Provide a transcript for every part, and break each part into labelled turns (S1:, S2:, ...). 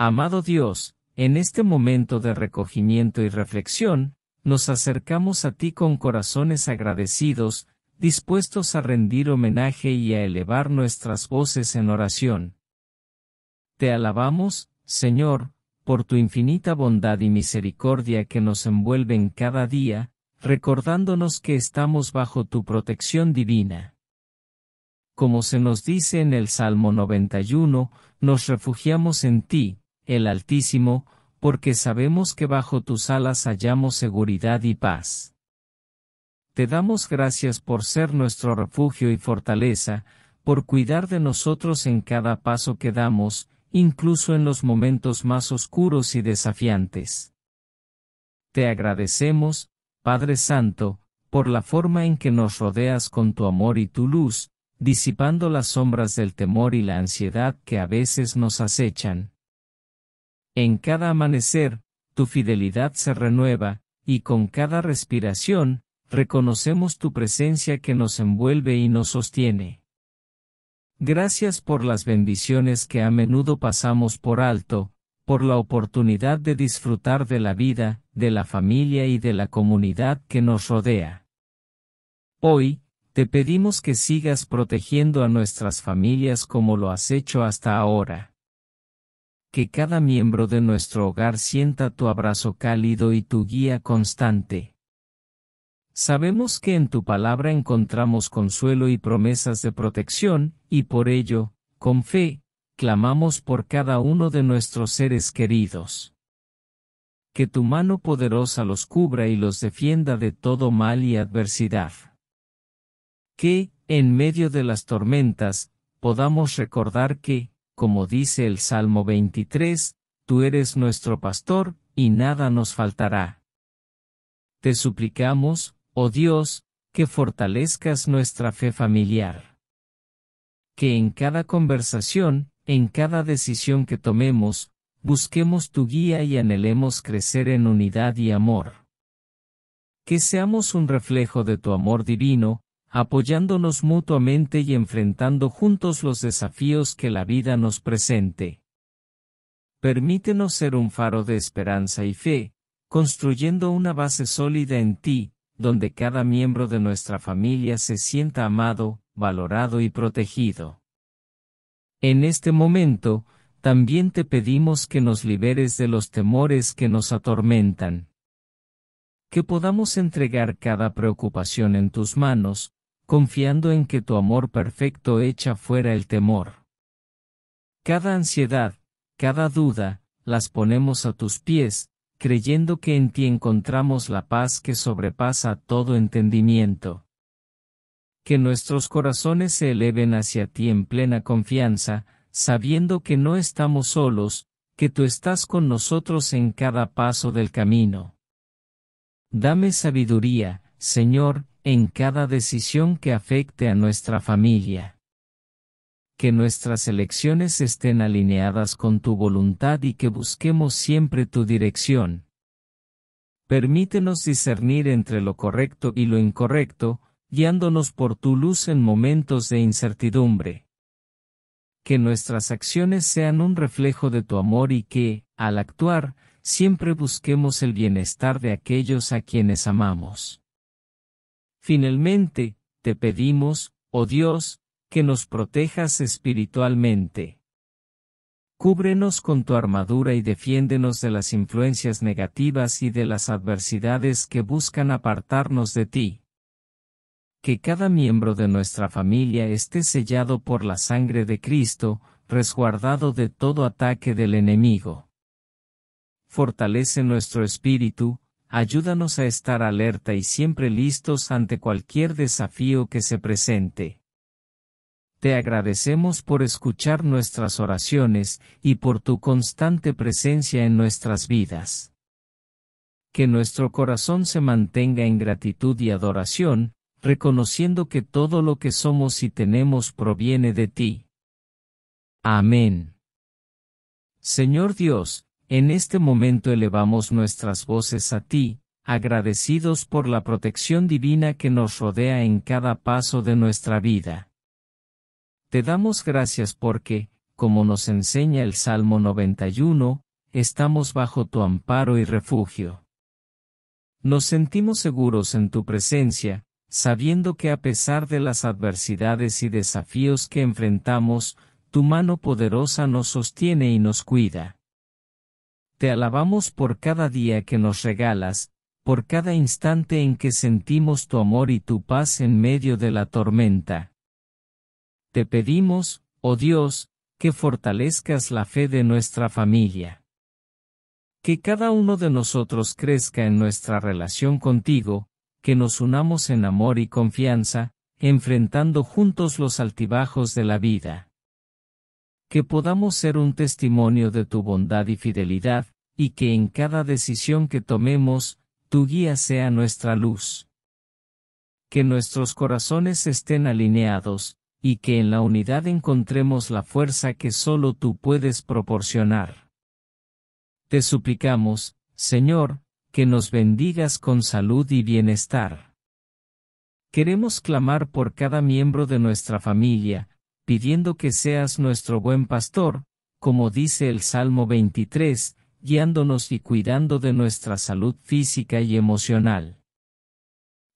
S1: Amado Dios, en este momento de recogimiento y reflexión, nos acercamos a ti con corazones agradecidos, dispuestos a rendir homenaje y a elevar nuestras voces en oración. Te alabamos, Señor, por tu infinita bondad y misericordia que nos envuelven cada día, recordándonos que estamos bajo tu protección divina. Como se nos dice en el Salmo 91, nos refugiamos en ti, el Altísimo, porque sabemos que bajo tus alas hallamos seguridad y paz. Te damos gracias por ser nuestro refugio y fortaleza, por cuidar de nosotros en cada paso que damos, incluso en los momentos más oscuros y desafiantes. Te agradecemos, Padre Santo, por la forma en que nos rodeas con tu amor y tu luz, disipando las sombras del temor y la ansiedad que a veces nos acechan. En cada amanecer, tu fidelidad se renueva, y con cada respiración, reconocemos tu presencia que nos envuelve y nos sostiene. Gracias por las bendiciones que a menudo pasamos por alto, por la oportunidad de disfrutar de la vida, de la familia y de la comunidad que nos rodea. Hoy, te pedimos que sigas protegiendo a nuestras familias como lo has hecho hasta ahora que cada miembro de nuestro hogar sienta tu abrazo cálido y tu guía constante. Sabemos que en tu palabra encontramos consuelo y promesas de protección, y por ello, con fe, clamamos por cada uno de nuestros seres queridos. Que tu mano poderosa los cubra y los defienda de todo mal y adversidad. Que, en medio de las tormentas, podamos recordar que, como dice el Salmo 23, Tú eres nuestro pastor, y nada nos faltará. Te suplicamos, oh Dios, que fortalezcas nuestra fe familiar. Que en cada conversación, en cada decisión que tomemos, busquemos tu guía y anhelemos crecer en unidad y amor. Que seamos un reflejo de tu amor divino, apoyándonos mutuamente y enfrentando juntos los desafíos que la vida nos presente. Permítenos ser un faro de esperanza y fe, construyendo una base sólida en ti, donde cada miembro de nuestra familia se sienta amado, valorado y protegido. En este momento, también te pedimos que nos liberes de los temores que nos atormentan. Que podamos entregar cada preocupación en tus manos, confiando en que tu amor perfecto echa fuera el temor. Cada ansiedad, cada duda, las ponemos a tus pies, creyendo que en ti encontramos la paz que sobrepasa todo entendimiento. Que nuestros corazones se eleven hacia ti en plena confianza, sabiendo que no estamos solos, que tú estás con nosotros en cada paso del camino. Dame sabiduría, Señor, en cada decisión que afecte a nuestra familia. Que nuestras elecciones estén alineadas con tu voluntad y que busquemos siempre tu dirección. Permítenos discernir entre lo correcto y lo incorrecto, guiándonos por tu luz en momentos de incertidumbre. Que nuestras acciones sean un reflejo de tu amor y que, al actuar, siempre busquemos el bienestar de aquellos a quienes amamos. Finalmente, te pedimos, oh Dios, que nos protejas espiritualmente. Cúbrenos con tu armadura y defiéndenos de las influencias negativas y de las adversidades que buscan apartarnos de ti. Que cada miembro de nuestra familia esté sellado por la sangre de Cristo, resguardado de todo ataque del enemigo. Fortalece nuestro espíritu, ayúdanos a estar alerta y siempre listos ante cualquier desafío que se presente. Te agradecemos por escuchar nuestras oraciones y por tu constante presencia en nuestras vidas. Que nuestro corazón se mantenga en gratitud y adoración, reconociendo que todo lo que somos y tenemos proviene de ti. Amén. Señor Dios, en este momento elevamos nuestras voces a ti, agradecidos por la protección divina que nos rodea en cada paso de nuestra vida. Te damos gracias porque, como nos enseña el Salmo 91, estamos bajo tu amparo y refugio. Nos sentimos seguros en tu presencia, sabiendo que a pesar de las adversidades y desafíos que enfrentamos, tu mano poderosa nos sostiene y nos cuida te alabamos por cada día que nos regalas, por cada instante en que sentimos tu amor y tu paz en medio de la tormenta. Te pedimos, oh Dios, que fortalezcas la fe de nuestra familia. Que cada uno de nosotros crezca en nuestra relación contigo, que nos unamos en amor y confianza, enfrentando juntos los altibajos de la vida que podamos ser un testimonio de tu bondad y fidelidad, y que en cada decisión que tomemos, tu guía sea nuestra luz. Que nuestros corazones estén alineados, y que en la unidad encontremos la fuerza que solo tú puedes proporcionar. Te suplicamos, Señor, que nos bendigas con salud y bienestar. Queremos clamar por cada miembro de nuestra familia, pidiendo que seas nuestro buen pastor, como dice el Salmo 23, guiándonos y cuidando de nuestra salud física y emocional.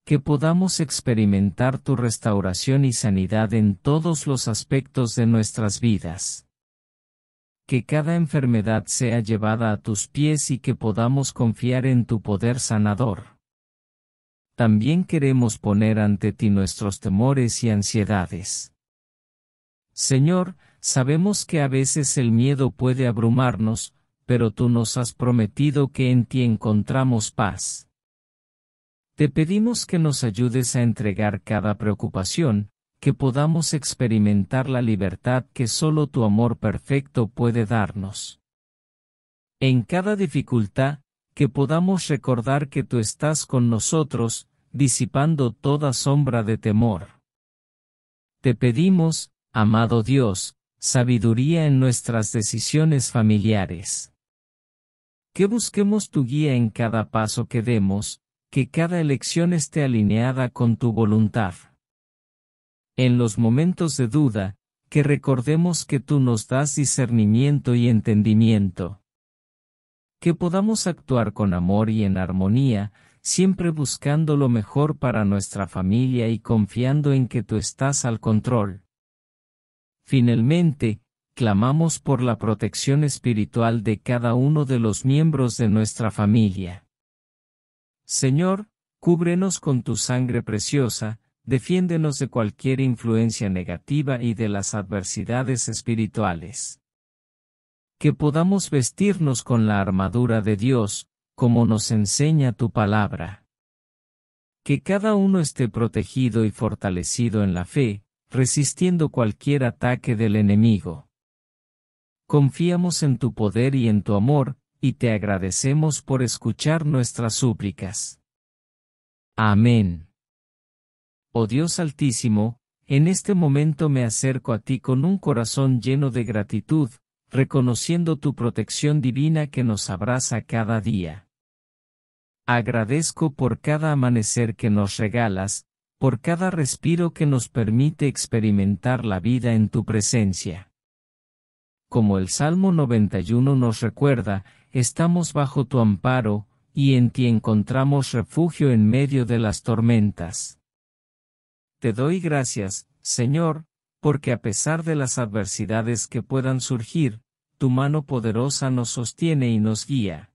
S1: Que podamos experimentar tu restauración y sanidad en todos los aspectos de nuestras vidas. Que cada enfermedad sea llevada a tus pies y que podamos confiar en tu poder sanador. También queremos poner ante ti nuestros temores y ansiedades Señor, sabemos que a veces el miedo puede abrumarnos, pero tú nos has prometido que en ti encontramos paz. Te pedimos que nos ayudes a entregar cada preocupación, que podamos experimentar la libertad que solo tu amor perfecto puede darnos. En cada dificultad, que podamos recordar que tú estás con nosotros, disipando toda sombra de temor. Te pedimos, amado Dios, sabiduría en nuestras decisiones familiares. Que busquemos tu guía en cada paso que demos, que cada elección esté alineada con tu voluntad. En los momentos de duda, que recordemos que tú nos das discernimiento y entendimiento. Que podamos actuar con amor y en armonía, siempre buscando lo mejor para nuestra familia y confiando en que tú estás al control. Finalmente, clamamos por la protección espiritual de cada uno de los miembros de nuestra familia. Señor, cúbrenos con tu sangre preciosa, defiéndenos de cualquier influencia negativa y de las adversidades espirituales. Que podamos vestirnos con la armadura de Dios, como nos enseña tu palabra. Que cada uno esté protegido y fortalecido en la fe, resistiendo cualquier ataque del enemigo. Confiamos en tu poder y en tu amor, y te agradecemos por escuchar nuestras súplicas. Amén. Oh Dios Altísimo, en este momento me acerco a ti con un corazón lleno de gratitud, reconociendo tu protección divina que nos abraza cada día. Agradezco por cada amanecer que nos regalas, por cada respiro que nos permite experimentar la vida en tu presencia. Como el Salmo 91 nos recuerda, estamos bajo tu amparo, y en ti encontramos refugio en medio de las tormentas. Te doy gracias, Señor, porque a pesar de las adversidades que puedan surgir, tu mano poderosa nos sostiene y nos guía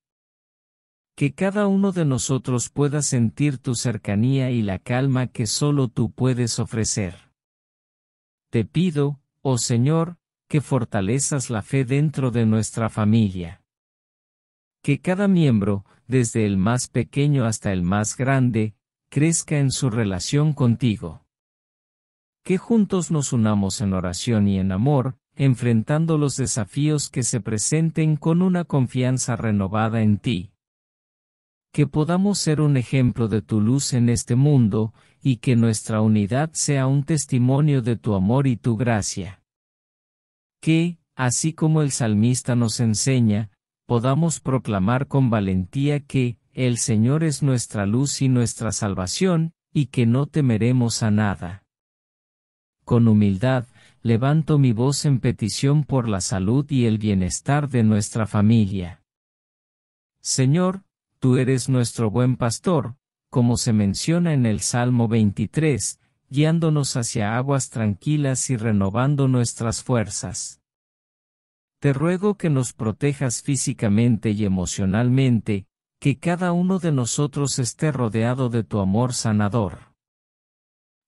S1: que cada uno de nosotros pueda sentir tu cercanía y la calma que solo tú puedes ofrecer. Te pido, oh Señor, que fortalezas la fe dentro de nuestra familia. Que cada miembro, desde el más pequeño hasta el más grande, crezca en su relación contigo. Que juntos nos unamos en oración y en amor, enfrentando los desafíos que se presenten con una confianza renovada en ti que podamos ser un ejemplo de tu luz en este mundo, y que nuestra unidad sea un testimonio de tu amor y tu gracia. Que, así como el salmista nos enseña, podamos proclamar con valentía que, el Señor es nuestra luz y nuestra salvación, y que no temeremos a nada. Con humildad, levanto mi voz en petición por la salud y el bienestar de nuestra familia. Señor, tú eres nuestro buen pastor, como se menciona en el Salmo 23, guiándonos hacia aguas tranquilas y renovando nuestras fuerzas. Te ruego que nos protejas físicamente y emocionalmente, que cada uno de nosotros esté rodeado de tu amor sanador.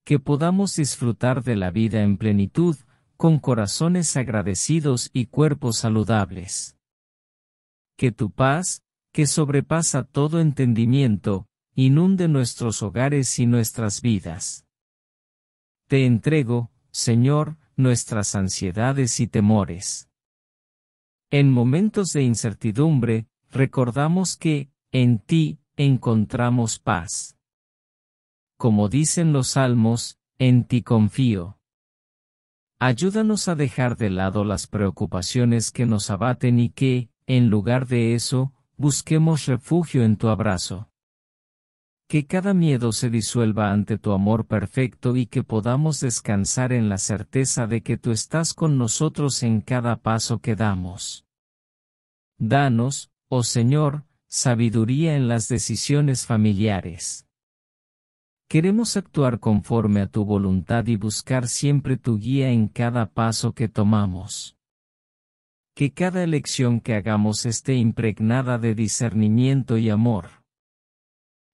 S1: Que podamos disfrutar de la vida en plenitud, con corazones agradecidos y cuerpos saludables. Que tu paz, que sobrepasa todo entendimiento, inunde nuestros hogares y nuestras vidas. Te entrego, Señor, nuestras ansiedades y temores. En momentos de incertidumbre, recordamos que, en ti, encontramos paz. Como dicen los salmos, en ti confío. Ayúdanos a dejar de lado las preocupaciones que nos abaten y que, en lugar de eso, Busquemos refugio en tu abrazo. Que cada miedo se disuelva ante tu amor perfecto y que podamos descansar en la certeza de que tú estás con nosotros en cada paso que damos. Danos, oh Señor, sabiduría en las decisiones familiares. Queremos actuar conforme a tu voluntad y buscar siempre tu guía en cada paso que tomamos que cada elección que hagamos esté impregnada de discernimiento y amor.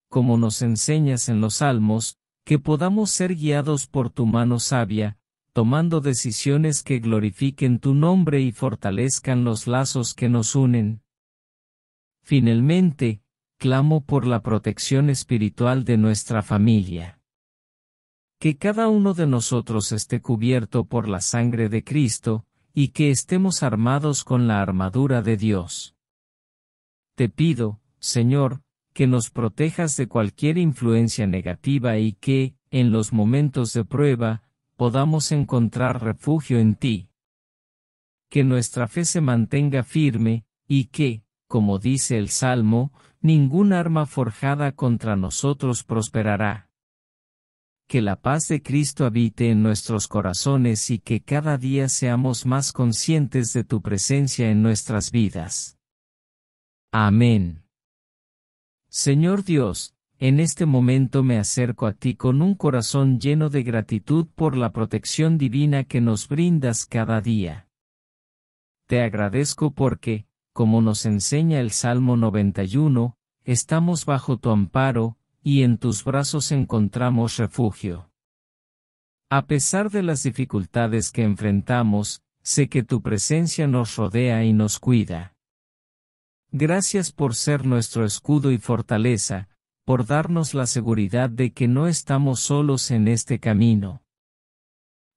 S1: Como nos enseñas en los salmos, que podamos ser guiados por tu mano sabia, tomando decisiones que glorifiquen tu nombre y fortalezcan los lazos que nos unen. Finalmente, clamo por la protección espiritual de nuestra familia. Que cada uno de nosotros esté cubierto por la sangre de Cristo, y que estemos armados con la armadura de Dios. Te pido, Señor, que nos protejas de cualquier influencia negativa y que, en los momentos de prueba, podamos encontrar refugio en ti. Que nuestra fe se mantenga firme, y que, como dice el Salmo, ningún arma forjada contra nosotros prosperará que la paz de Cristo habite en nuestros corazones y que cada día seamos más conscientes de tu presencia en nuestras vidas. Amén. Señor Dios, en este momento me acerco a ti con un corazón lleno de gratitud por la protección divina que nos brindas cada día. Te agradezco porque, como nos enseña el Salmo 91, estamos bajo tu amparo, y en tus brazos encontramos refugio. A pesar de las dificultades que enfrentamos, sé que tu presencia nos rodea y nos cuida. Gracias por ser nuestro escudo y fortaleza, por darnos la seguridad de que no estamos solos en este camino.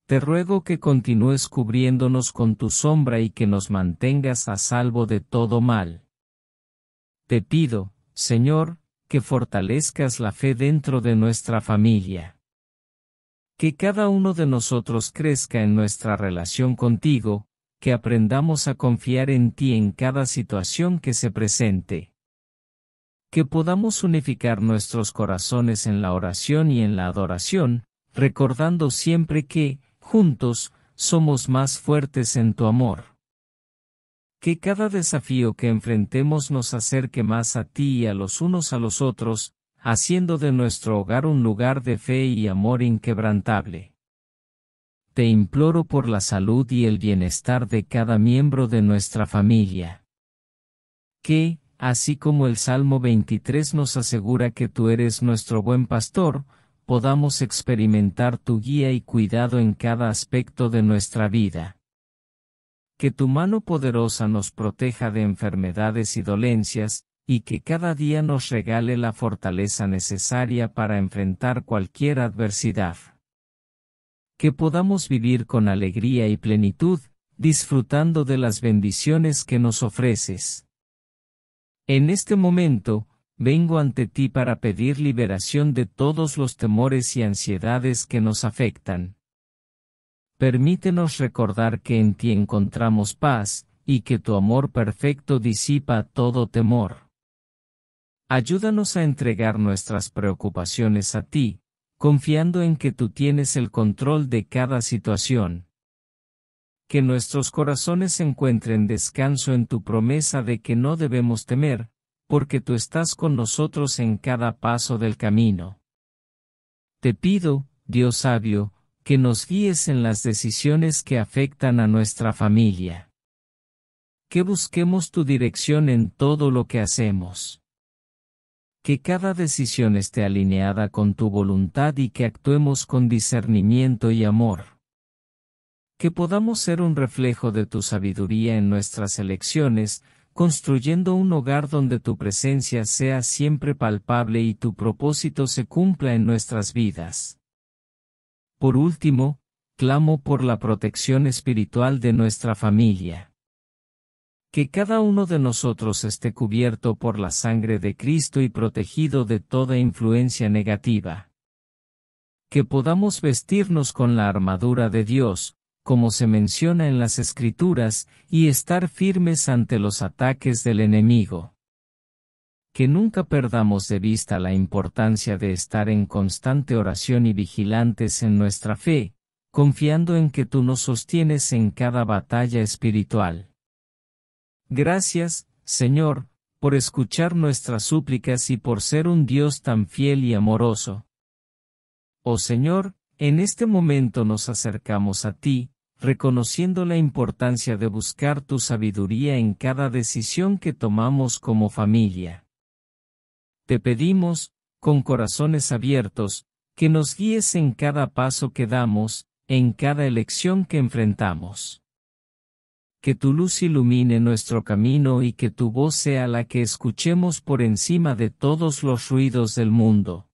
S1: Te ruego que continúes cubriéndonos con tu sombra y que nos mantengas a salvo de todo mal. Te pido, Señor, que fortalezcas la fe dentro de nuestra familia. Que cada uno de nosotros crezca en nuestra relación contigo, que aprendamos a confiar en ti en cada situación que se presente. Que podamos unificar nuestros corazones en la oración y en la adoración, recordando siempre que, juntos, somos más fuertes en tu amor. Que cada desafío que enfrentemos nos acerque más a ti y a los unos a los otros, haciendo de nuestro hogar un lugar de fe y amor inquebrantable. Te imploro por la salud y el bienestar de cada miembro de nuestra familia. Que, así como el Salmo 23 nos asegura que tú eres nuestro buen pastor, podamos experimentar tu guía y cuidado en cada aspecto de nuestra vida que tu mano poderosa nos proteja de enfermedades y dolencias, y que cada día nos regale la fortaleza necesaria para enfrentar cualquier adversidad. Que podamos vivir con alegría y plenitud, disfrutando de las bendiciones que nos ofreces. En este momento, vengo ante ti para pedir liberación de todos los temores y ansiedades que nos afectan permítenos recordar que en ti encontramos paz, y que tu amor perfecto disipa todo temor. Ayúdanos a entregar nuestras preocupaciones a ti, confiando en que tú tienes el control de cada situación. Que nuestros corazones encuentren descanso en tu promesa de que no debemos temer, porque tú estás con nosotros en cada paso del camino. Te pido, Dios sabio, que nos guíes en las decisiones que afectan a nuestra familia. Que busquemos tu dirección en todo lo que hacemos. Que cada decisión esté alineada con tu voluntad y que actuemos con discernimiento y amor. Que podamos ser un reflejo de tu sabiduría en nuestras elecciones, construyendo un hogar donde tu presencia sea siempre palpable y tu propósito se cumpla en nuestras vidas. Por último, clamo por la protección espiritual de nuestra familia. Que cada uno de nosotros esté cubierto por la sangre de Cristo y protegido de toda influencia negativa. Que podamos vestirnos con la armadura de Dios, como se menciona en las Escrituras, y estar firmes ante los ataques del enemigo que nunca perdamos de vista la importancia de estar en constante oración y vigilantes en nuestra fe, confiando en que tú nos sostienes en cada batalla espiritual. Gracias, Señor, por escuchar nuestras súplicas y por ser un Dios tan fiel y amoroso. Oh Señor, en este momento nos acercamos a ti, reconociendo la importancia de buscar tu sabiduría en cada decisión que tomamos como familia te pedimos, con corazones abiertos, que nos guíes en cada paso que damos, en cada elección que enfrentamos. Que tu luz ilumine nuestro camino y que tu voz sea la que escuchemos por encima de todos los ruidos del mundo.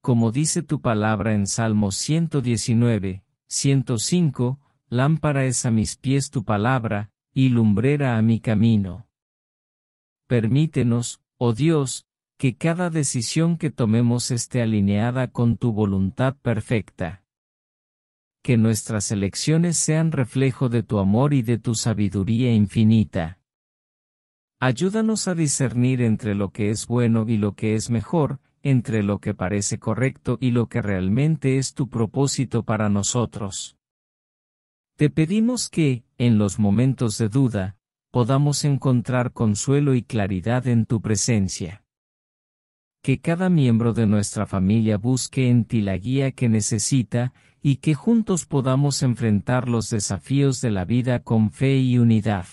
S1: Como dice tu palabra en Salmo 119, 105, lámpara es a mis pies tu palabra, y lumbrera a mi camino. Permítenos, oh Dios, que cada decisión que tomemos esté alineada con tu voluntad perfecta. Que nuestras elecciones sean reflejo de tu amor y de tu sabiduría infinita. Ayúdanos a discernir entre lo que es bueno y lo que es mejor, entre lo que parece correcto y lo que realmente es tu propósito para nosotros. Te pedimos que, en los momentos de duda, podamos encontrar consuelo y claridad en tu presencia que cada miembro de nuestra familia busque en ti la guía que necesita, y que juntos podamos enfrentar los desafíos de la vida con fe y unidad.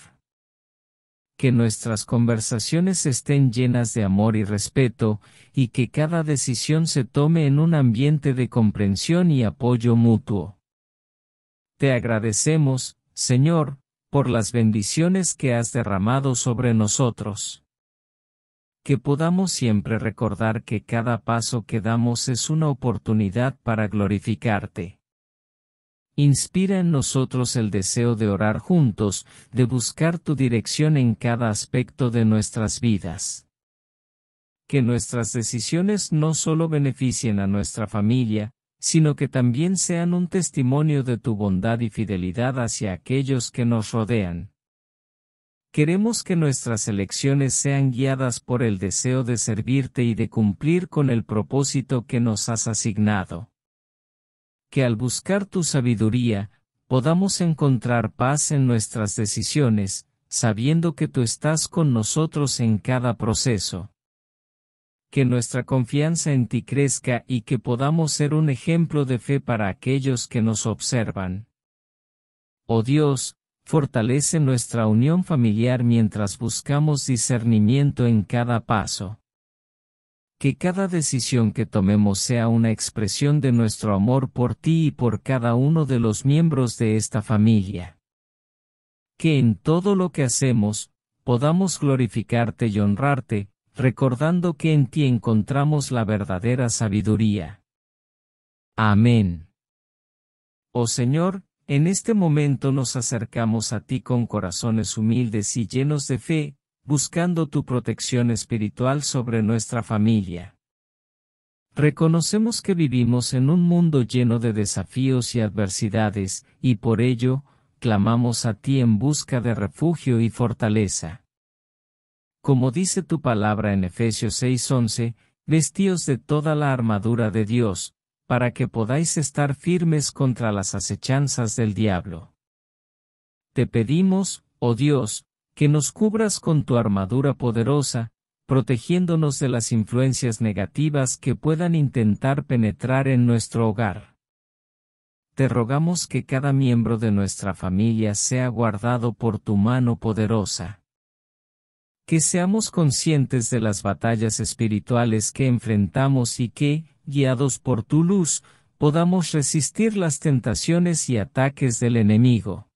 S1: Que nuestras conversaciones estén llenas de amor y respeto, y que cada decisión se tome en un ambiente de comprensión y apoyo mutuo. Te agradecemos, Señor, por las bendiciones que has derramado sobre nosotros que podamos siempre recordar que cada paso que damos es una oportunidad para glorificarte. Inspira en nosotros el deseo de orar juntos, de buscar tu dirección en cada aspecto de nuestras vidas. Que nuestras decisiones no solo beneficien a nuestra familia, sino que también sean un testimonio de tu bondad y fidelidad hacia aquellos que nos rodean. Queremos que nuestras elecciones sean guiadas por el deseo de servirte y de cumplir con el propósito que nos has asignado. Que al buscar tu sabiduría, podamos encontrar paz en nuestras decisiones, sabiendo que tú estás con nosotros en cada proceso. Que nuestra confianza en ti crezca y que podamos ser un ejemplo de fe para aquellos que nos observan. Oh Dios, fortalece nuestra unión familiar mientras buscamos discernimiento en cada paso. Que cada decisión que tomemos sea una expresión de nuestro amor por ti y por cada uno de los miembros de esta familia. Que en todo lo que hacemos, podamos glorificarte y honrarte, recordando que en ti encontramos la verdadera sabiduría. Amén. Oh Señor, en este momento nos acercamos a ti con corazones humildes y llenos de fe, buscando tu protección espiritual sobre nuestra familia. Reconocemos que vivimos en un mundo lleno de desafíos y adversidades, y por ello, clamamos a ti en busca de refugio y fortaleza. Como dice tu palabra en Efesios 6:11, vestíos de toda la armadura de Dios, para que podáis estar firmes contra las acechanzas del diablo. Te pedimos, oh Dios, que nos cubras con tu armadura poderosa, protegiéndonos de las influencias negativas que puedan intentar penetrar en nuestro hogar. Te rogamos que cada miembro de nuestra familia sea guardado por tu mano poderosa. Que seamos conscientes de las batallas espirituales que enfrentamos y que, guiados por tu luz, podamos resistir las tentaciones y ataques del enemigo.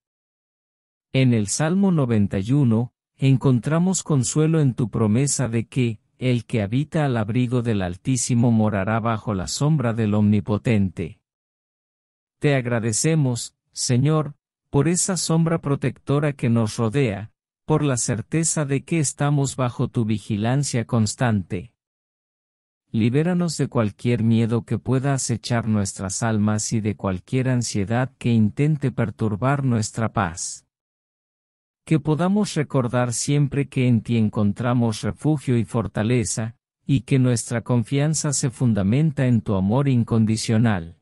S1: En el Salmo 91, encontramos consuelo en tu promesa de que, el que habita al abrigo del Altísimo morará bajo la sombra del Omnipotente. Te agradecemos, Señor, por esa sombra protectora que nos rodea, por la certeza de que estamos bajo tu vigilancia constante. Libéranos de cualquier miedo que pueda acechar nuestras almas y de cualquier ansiedad que intente perturbar nuestra paz. Que podamos recordar siempre que en ti encontramos refugio y fortaleza, y que nuestra confianza se fundamenta en tu amor incondicional.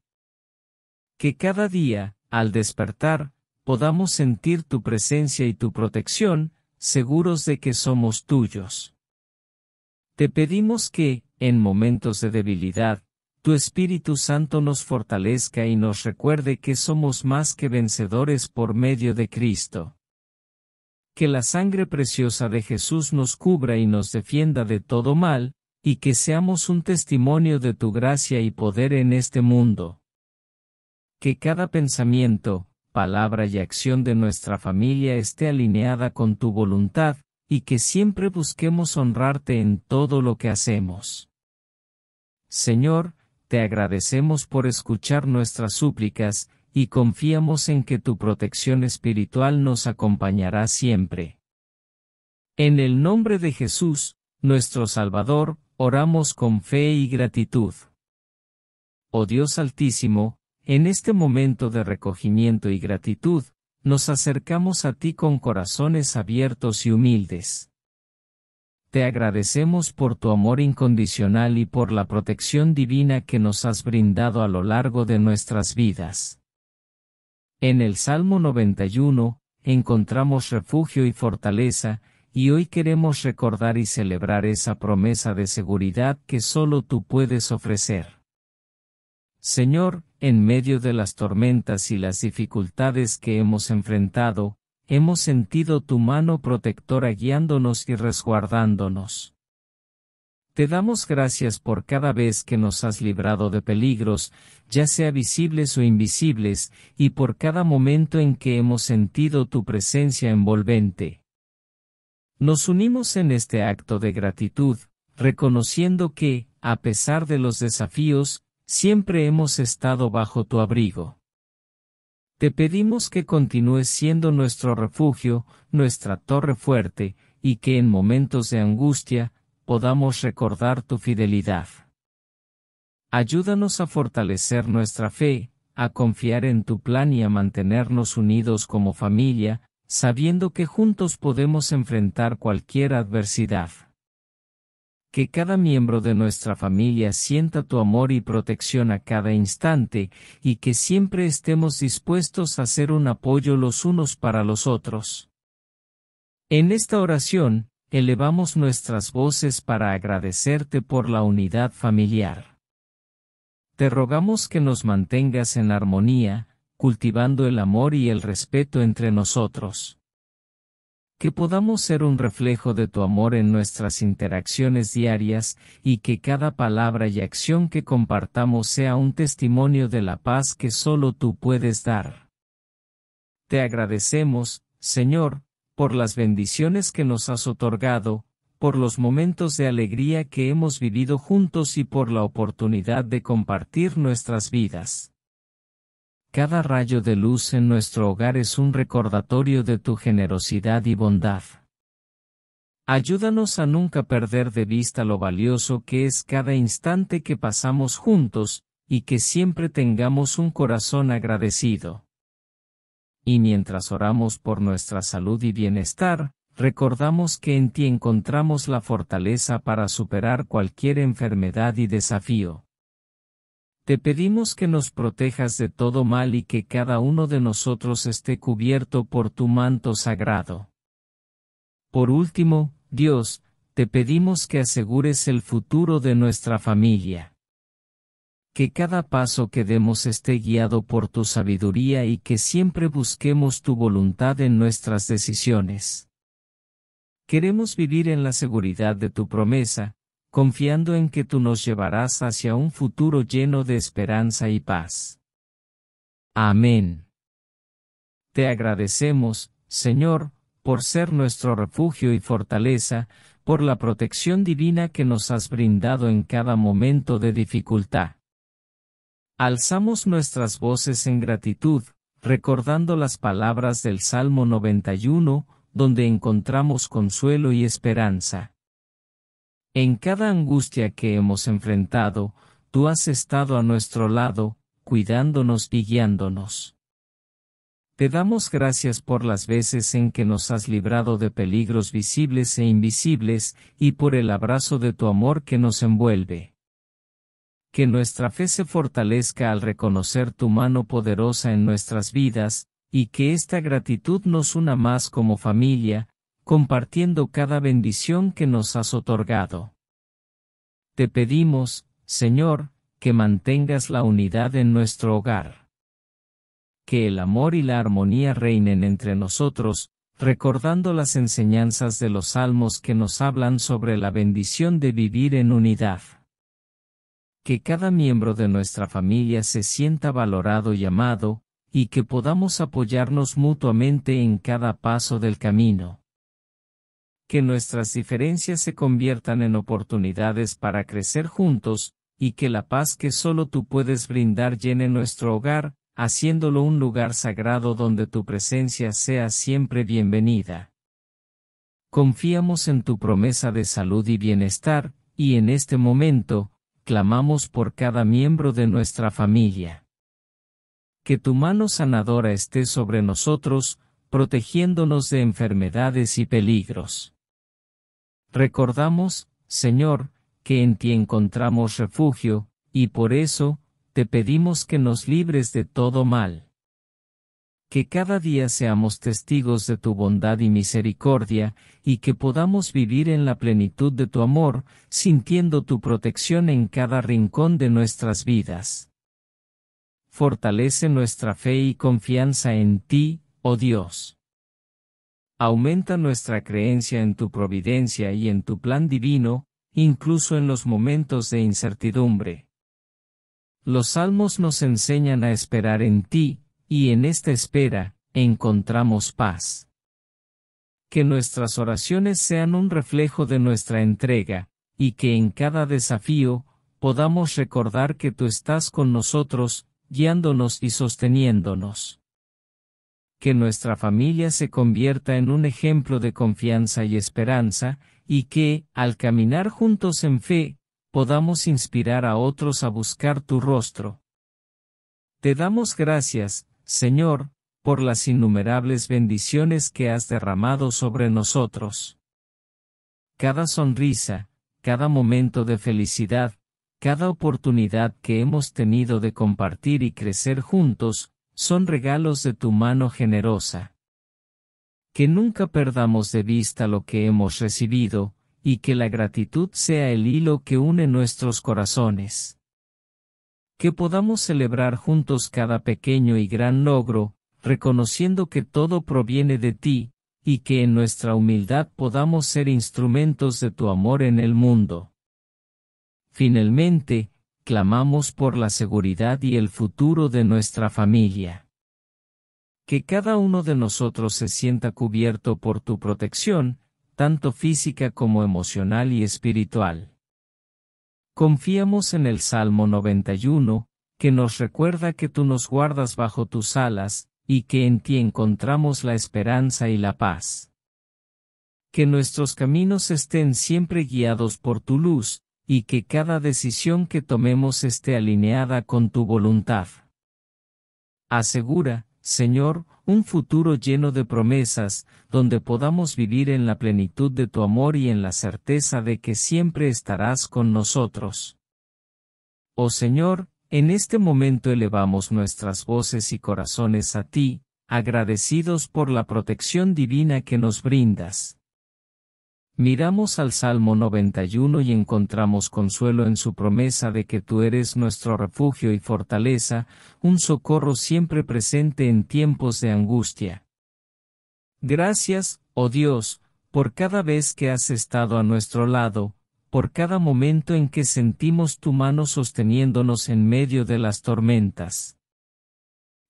S1: Que cada día, al despertar, podamos sentir tu presencia y tu protección, seguros de que somos tuyos. Te pedimos que, en momentos de debilidad, tu Espíritu Santo nos fortalezca y nos recuerde que somos más que vencedores por medio de Cristo. Que la sangre preciosa de Jesús nos cubra y nos defienda de todo mal, y que seamos un testimonio de tu gracia y poder en este mundo. Que cada pensamiento, palabra y acción de nuestra familia esté alineada con tu voluntad, y que siempre busquemos honrarte en todo lo que hacemos. Señor, te agradecemos por escuchar nuestras súplicas, y confiamos en que tu protección espiritual nos acompañará siempre. En el nombre de Jesús, nuestro Salvador, oramos con fe y gratitud. Oh Dios Altísimo, en este momento de recogimiento y gratitud, nos acercamos a ti con corazones abiertos y humildes te agradecemos por tu amor incondicional y por la protección divina que nos has brindado a lo largo de nuestras vidas. En el Salmo 91, encontramos refugio y fortaleza, y hoy queremos recordar y celebrar esa promesa de seguridad que solo tú puedes ofrecer. Señor, en medio de las tormentas y las dificultades que hemos enfrentado, hemos sentido tu mano protectora guiándonos y resguardándonos. Te damos gracias por cada vez que nos has librado de peligros, ya sea visibles o invisibles, y por cada momento en que hemos sentido tu presencia envolvente. Nos unimos en este acto de gratitud, reconociendo que, a pesar de los desafíos, siempre hemos estado bajo tu abrigo. Te pedimos que continúes siendo nuestro refugio, nuestra torre fuerte, y que en momentos de angustia, podamos recordar tu fidelidad. Ayúdanos a fortalecer nuestra fe, a confiar en tu plan y a mantenernos unidos como familia, sabiendo que juntos podemos enfrentar cualquier adversidad que cada miembro de nuestra familia sienta tu amor y protección a cada instante, y que siempre estemos dispuestos a ser un apoyo los unos para los otros. En esta oración, elevamos nuestras voces para agradecerte por la unidad familiar. Te rogamos que nos mantengas en armonía, cultivando el amor y el respeto entre nosotros que podamos ser un reflejo de tu amor en nuestras interacciones diarias, y que cada palabra y acción que compartamos sea un testimonio de la paz que solo tú puedes dar. Te agradecemos, Señor, por las bendiciones que nos has otorgado, por los momentos de alegría que hemos vivido juntos y por la oportunidad de compartir nuestras vidas. Cada rayo de luz en nuestro hogar es un recordatorio de tu generosidad y bondad. Ayúdanos a nunca perder de vista lo valioso que es cada instante que pasamos juntos, y que siempre tengamos un corazón agradecido. Y mientras oramos por nuestra salud y bienestar, recordamos que en ti encontramos la fortaleza para superar cualquier enfermedad y desafío. Te pedimos que nos protejas de todo mal y que cada uno de nosotros esté cubierto por tu manto sagrado. Por último, Dios, te pedimos que asegures el futuro de nuestra familia. Que cada paso que demos esté guiado por tu sabiduría y que siempre busquemos tu voluntad en nuestras decisiones. Queremos vivir en la seguridad de tu promesa, confiando en que tú nos llevarás hacia un futuro lleno de esperanza y paz. Amén. Te agradecemos, Señor, por ser nuestro refugio y fortaleza, por la protección divina que nos has brindado en cada momento de dificultad. Alzamos nuestras voces en gratitud, recordando las palabras del Salmo 91, donde encontramos consuelo y esperanza. En cada angustia que hemos enfrentado, tú has estado a nuestro lado, cuidándonos y guiándonos. Te damos gracias por las veces en que nos has librado de peligros visibles e invisibles, y por el abrazo de tu amor que nos envuelve. Que nuestra fe se fortalezca al reconocer tu mano poderosa en nuestras vidas, y que esta gratitud nos una más como familia, compartiendo cada bendición que nos has otorgado. Te pedimos, Señor, que mantengas la unidad en nuestro hogar. Que el amor y la armonía reinen entre nosotros, recordando las enseñanzas de los salmos que nos hablan sobre la bendición de vivir en unidad. Que cada miembro de nuestra familia se sienta valorado y amado, y que podamos apoyarnos mutuamente en cada paso del camino que nuestras diferencias se conviertan en oportunidades para crecer juntos, y que la paz que solo tú puedes brindar llene nuestro hogar, haciéndolo un lugar sagrado donde tu presencia sea siempre bienvenida. Confiamos en tu promesa de salud y bienestar, y en este momento, clamamos por cada miembro de nuestra familia. Que tu mano sanadora esté sobre nosotros, protegiéndonos de enfermedades y peligros. Recordamos, Señor, que en ti encontramos refugio, y por eso, te pedimos que nos libres de todo mal. Que cada día seamos testigos de tu bondad y misericordia, y que podamos vivir en la plenitud de tu amor, sintiendo tu protección en cada rincón de nuestras vidas. Fortalece nuestra fe y confianza en ti, oh Dios. Aumenta nuestra creencia en tu providencia y en tu plan divino, incluso en los momentos de incertidumbre. Los salmos nos enseñan a esperar en ti, y en esta espera, encontramos paz. Que nuestras oraciones sean un reflejo de nuestra entrega, y que en cada desafío, podamos recordar que tú estás con nosotros, guiándonos y sosteniéndonos que nuestra familia se convierta en un ejemplo de confianza y esperanza, y que, al caminar juntos en fe, podamos inspirar a otros a buscar tu rostro. Te damos gracias, Señor, por las innumerables bendiciones que has derramado sobre nosotros. Cada sonrisa, cada momento de felicidad, cada oportunidad que hemos tenido de compartir y crecer juntos, son regalos de tu mano generosa. Que nunca perdamos de vista lo que hemos recibido, y que la gratitud sea el hilo que une nuestros corazones. Que podamos celebrar juntos cada pequeño y gran logro, reconociendo que todo proviene de ti, y que en nuestra humildad podamos ser instrumentos de tu amor en el mundo. Finalmente, clamamos por la seguridad y el futuro de nuestra familia. Que cada uno de nosotros se sienta cubierto por tu protección, tanto física como emocional y espiritual. Confiamos en el Salmo 91, que nos recuerda que tú nos guardas bajo tus alas, y que en ti encontramos la esperanza y la paz. Que nuestros caminos estén siempre guiados por tu luz, y que cada decisión que tomemos esté alineada con tu voluntad. Asegura, Señor, un futuro lleno de promesas, donde podamos vivir en la plenitud de tu amor y en la certeza de que siempre estarás con nosotros. Oh Señor, en este momento elevamos nuestras voces y corazones a ti, agradecidos por la protección divina que nos brindas. Miramos al Salmo 91 y encontramos consuelo en su promesa de que tú eres nuestro refugio y fortaleza, un socorro siempre presente en tiempos de angustia. Gracias, oh Dios, por cada vez que has estado a nuestro lado, por cada momento en que sentimos tu mano sosteniéndonos en medio de las tormentas.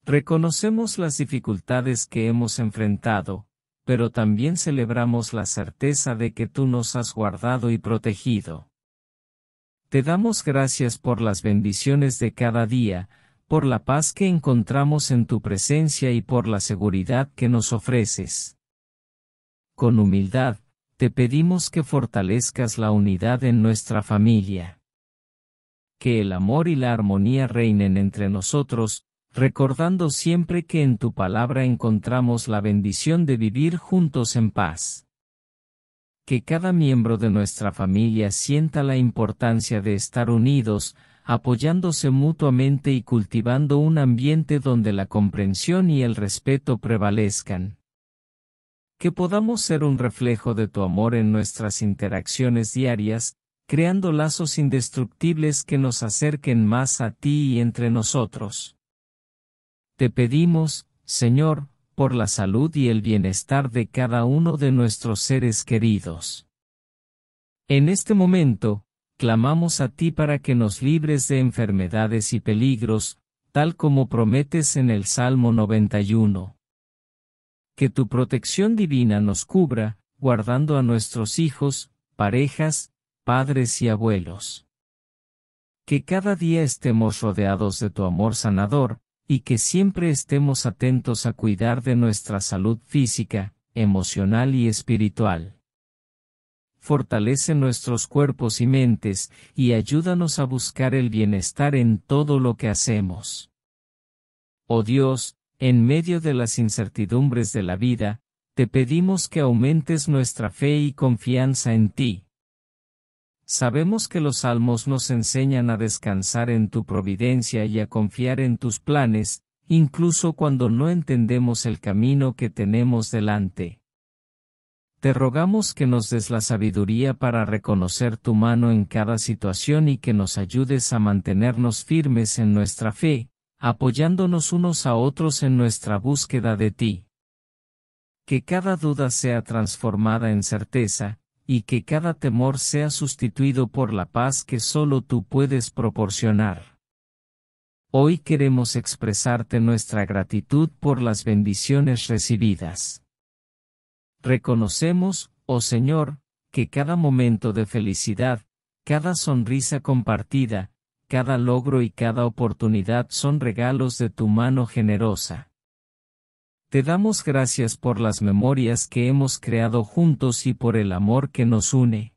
S1: Reconocemos las dificultades que hemos enfrentado, pero también celebramos la certeza de que tú nos has guardado y protegido. Te damos gracias por las bendiciones de cada día, por la paz que encontramos en tu presencia y por la seguridad que nos ofreces. Con humildad, te pedimos que fortalezcas la unidad en nuestra familia. Que el amor y la armonía reinen entre nosotros, recordando siempre que en tu palabra encontramos la bendición de vivir juntos en paz. Que cada miembro de nuestra familia sienta la importancia de estar unidos, apoyándose mutuamente y cultivando un ambiente donde la comprensión y el respeto prevalezcan. Que podamos ser un reflejo de tu amor en nuestras interacciones diarias, creando lazos indestructibles que nos acerquen más a ti y entre nosotros. Te pedimos, Señor, por la salud y el bienestar de cada uno de nuestros seres queridos. En este momento, clamamos a ti para que nos libres de enfermedades y peligros, tal como prometes en el Salmo 91. Que tu protección divina nos cubra, guardando a nuestros hijos, parejas, padres y abuelos. Que cada día estemos rodeados de tu amor sanador, y que siempre estemos atentos a cuidar de nuestra salud física, emocional y espiritual. Fortalece nuestros cuerpos y mentes, y ayúdanos a buscar el bienestar en todo lo que hacemos. Oh Dios, en medio de las incertidumbres de la vida, te pedimos que aumentes nuestra fe y confianza en ti. Sabemos que los salmos nos enseñan a descansar en tu providencia y a confiar en tus planes, incluso cuando no entendemos el camino que tenemos delante. Te rogamos que nos des la sabiduría para reconocer tu mano en cada situación y que nos ayudes a mantenernos firmes en nuestra fe, apoyándonos unos a otros en nuestra búsqueda de ti. Que cada duda sea transformada en certeza, y que cada temor sea sustituido por la paz que solo tú puedes proporcionar. Hoy queremos expresarte nuestra gratitud por las bendiciones recibidas. Reconocemos, oh Señor, que cada momento de felicidad, cada sonrisa compartida, cada logro y cada oportunidad son regalos de tu mano generosa. Te damos gracias por las memorias que hemos creado juntos y por el amor que nos une.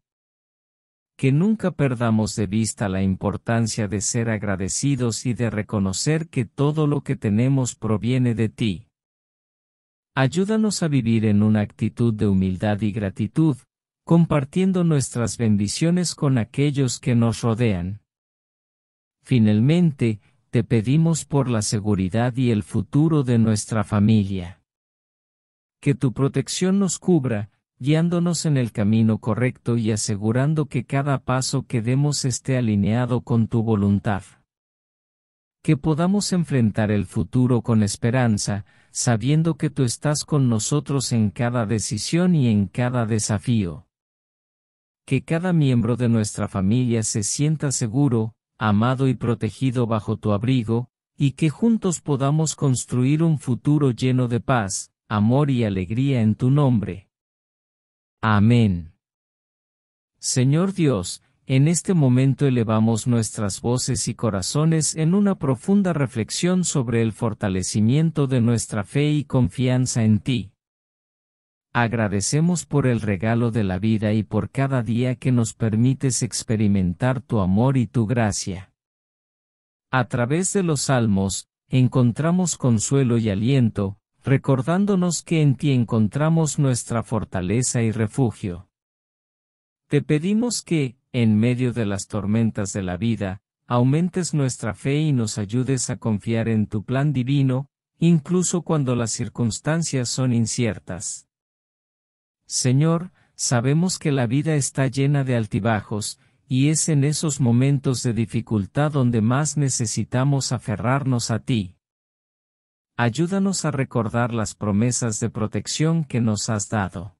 S1: Que nunca perdamos de vista la importancia de ser agradecidos y de reconocer que todo lo que tenemos proviene de ti. Ayúdanos a vivir en una actitud de humildad y gratitud, compartiendo nuestras bendiciones con aquellos que nos rodean. Finalmente, te pedimos por la seguridad y el futuro de nuestra familia. Que tu protección nos cubra, guiándonos en el camino correcto y asegurando que cada paso que demos esté alineado con tu voluntad. Que podamos enfrentar el futuro con esperanza, sabiendo que tú estás con nosotros en cada decisión y en cada desafío. Que cada miembro de nuestra familia se sienta seguro, amado y protegido bajo tu abrigo, y que juntos podamos construir un futuro lleno de paz, amor y alegría en tu nombre. Amén. Señor Dios, en este momento elevamos nuestras voces y corazones en una profunda reflexión sobre el fortalecimiento de nuestra fe y confianza en ti. Agradecemos por el regalo de la vida y por cada día que nos permites experimentar tu amor y tu gracia. A través de los salmos, encontramos consuelo y aliento, recordándonos que en ti encontramos nuestra fortaleza y refugio. Te pedimos que, en medio de las tormentas de la vida, aumentes nuestra fe y nos ayudes a confiar en tu plan divino, incluso cuando las circunstancias son inciertas. Señor, sabemos que la vida está llena de altibajos, y es en esos momentos de dificultad donde más necesitamos aferrarnos a ti. Ayúdanos a recordar las promesas de protección que nos has dado.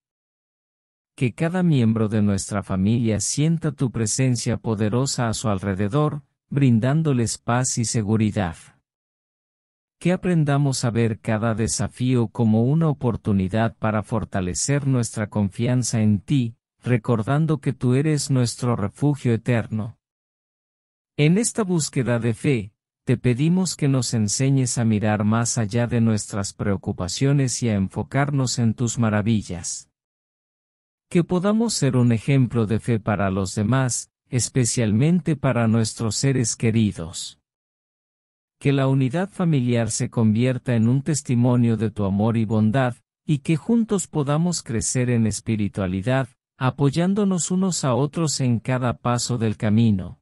S1: Que cada miembro de nuestra familia sienta tu presencia poderosa a su alrededor, brindándoles paz y seguridad que aprendamos a ver cada desafío como una oportunidad para fortalecer nuestra confianza en ti, recordando que tú eres nuestro refugio eterno. En esta búsqueda de fe, te pedimos que nos enseñes a mirar más allá de nuestras preocupaciones y a enfocarnos en tus maravillas. Que podamos ser un ejemplo de fe para los demás, especialmente para nuestros seres queridos que la unidad familiar se convierta en un testimonio de tu amor y bondad, y que juntos podamos crecer en espiritualidad, apoyándonos unos a otros en cada paso del camino.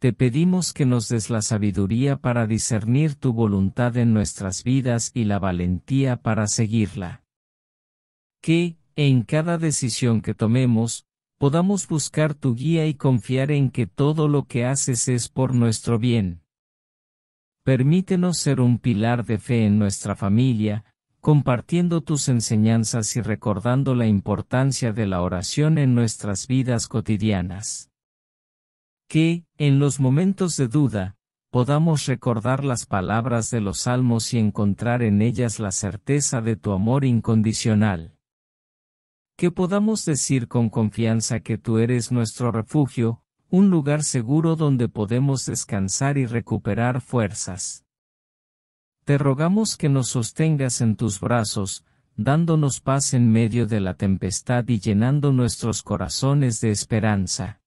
S1: Te pedimos que nos des la sabiduría para discernir tu voluntad en nuestras vidas y la valentía para seguirla. Que, en cada decisión que tomemos, podamos buscar tu guía y confiar en que todo lo que haces es por nuestro bien. Permítenos ser un pilar de fe en nuestra familia, compartiendo tus enseñanzas y recordando la importancia de la oración en nuestras vidas cotidianas. Que, en los momentos de duda, podamos recordar las palabras de los salmos y encontrar en ellas la certeza de tu amor incondicional. Que podamos decir con confianza que tú eres nuestro refugio, un lugar seguro donde podemos descansar y recuperar fuerzas. Te rogamos que nos sostengas en tus brazos, dándonos paz en medio de la tempestad y llenando nuestros corazones de esperanza.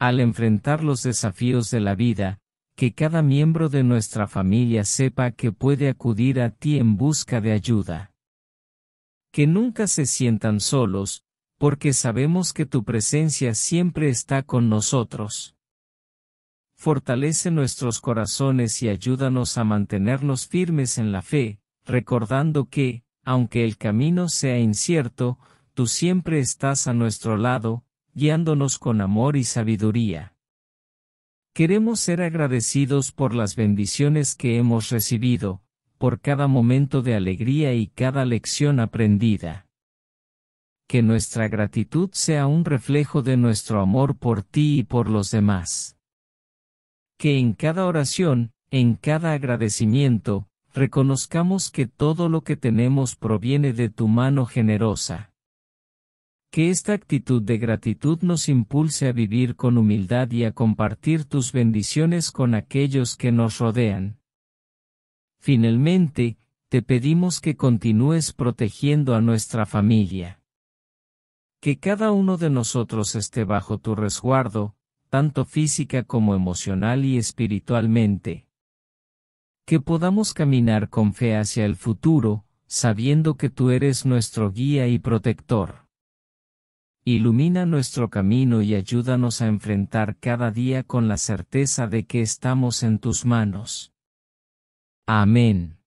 S1: Al enfrentar los desafíos de la vida, que cada miembro de nuestra familia sepa que puede acudir a ti en busca de ayuda. Que nunca se sientan solos, porque sabemos que tu presencia siempre está con nosotros. Fortalece nuestros corazones y ayúdanos a mantenernos firmes en la fe, recordando que, aunque el camino sea incierto, tú siempre estás a nuestro lado, guiándonos con amor y sabiduría. Queremos ser agradecidos por las bendiciones que hemos recibido, por cada momento de alegría y cada lección aprendida que nuestra gratitud sea un reflejo de nuestro amor por ti y por los demás. Que en cada oración, en cada agradecimiento, reconozcamos que todo lo que tenemos proviene de tu mano generosa. Que esta actitud de gratitud nos impulse a vivir con humildad y a compartir tus bendiciones con aquellos que nos rodean. Finalmente, te pedimos que continúes protegiendo a nuestra familia que cada uno de nosotros esté bajo tu resguardo, tanto física como emocional y espiritualmente. Que podamos caminar con fe hacia el futuro, sabiendo que tú eres nuestro guía y protector. Ilumina nuestro camino y ayúdanos a enfrentar cada día con la certeza de que estamos en tus manos. Amén.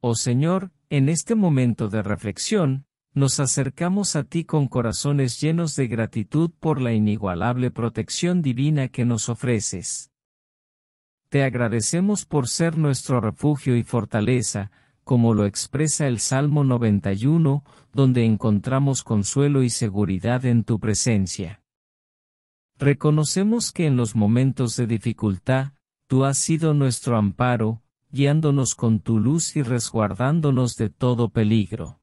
S1: Oh Señor, en este momento de reflexión, nos acercamos a ti con corazones llenos de gratitud por la inigualable protección divina que nos ofreces. Te agradecemos por ser nuestro refugio y fortaleza, como lo expresa el Salmo 91, donde encontramos consuelo y seguridad en tu presencia. Reconocemos que en los momentos de dificultad, tú has sido nuestro amparo, guiándonos con tu luz y resguardándonos de todo peligro.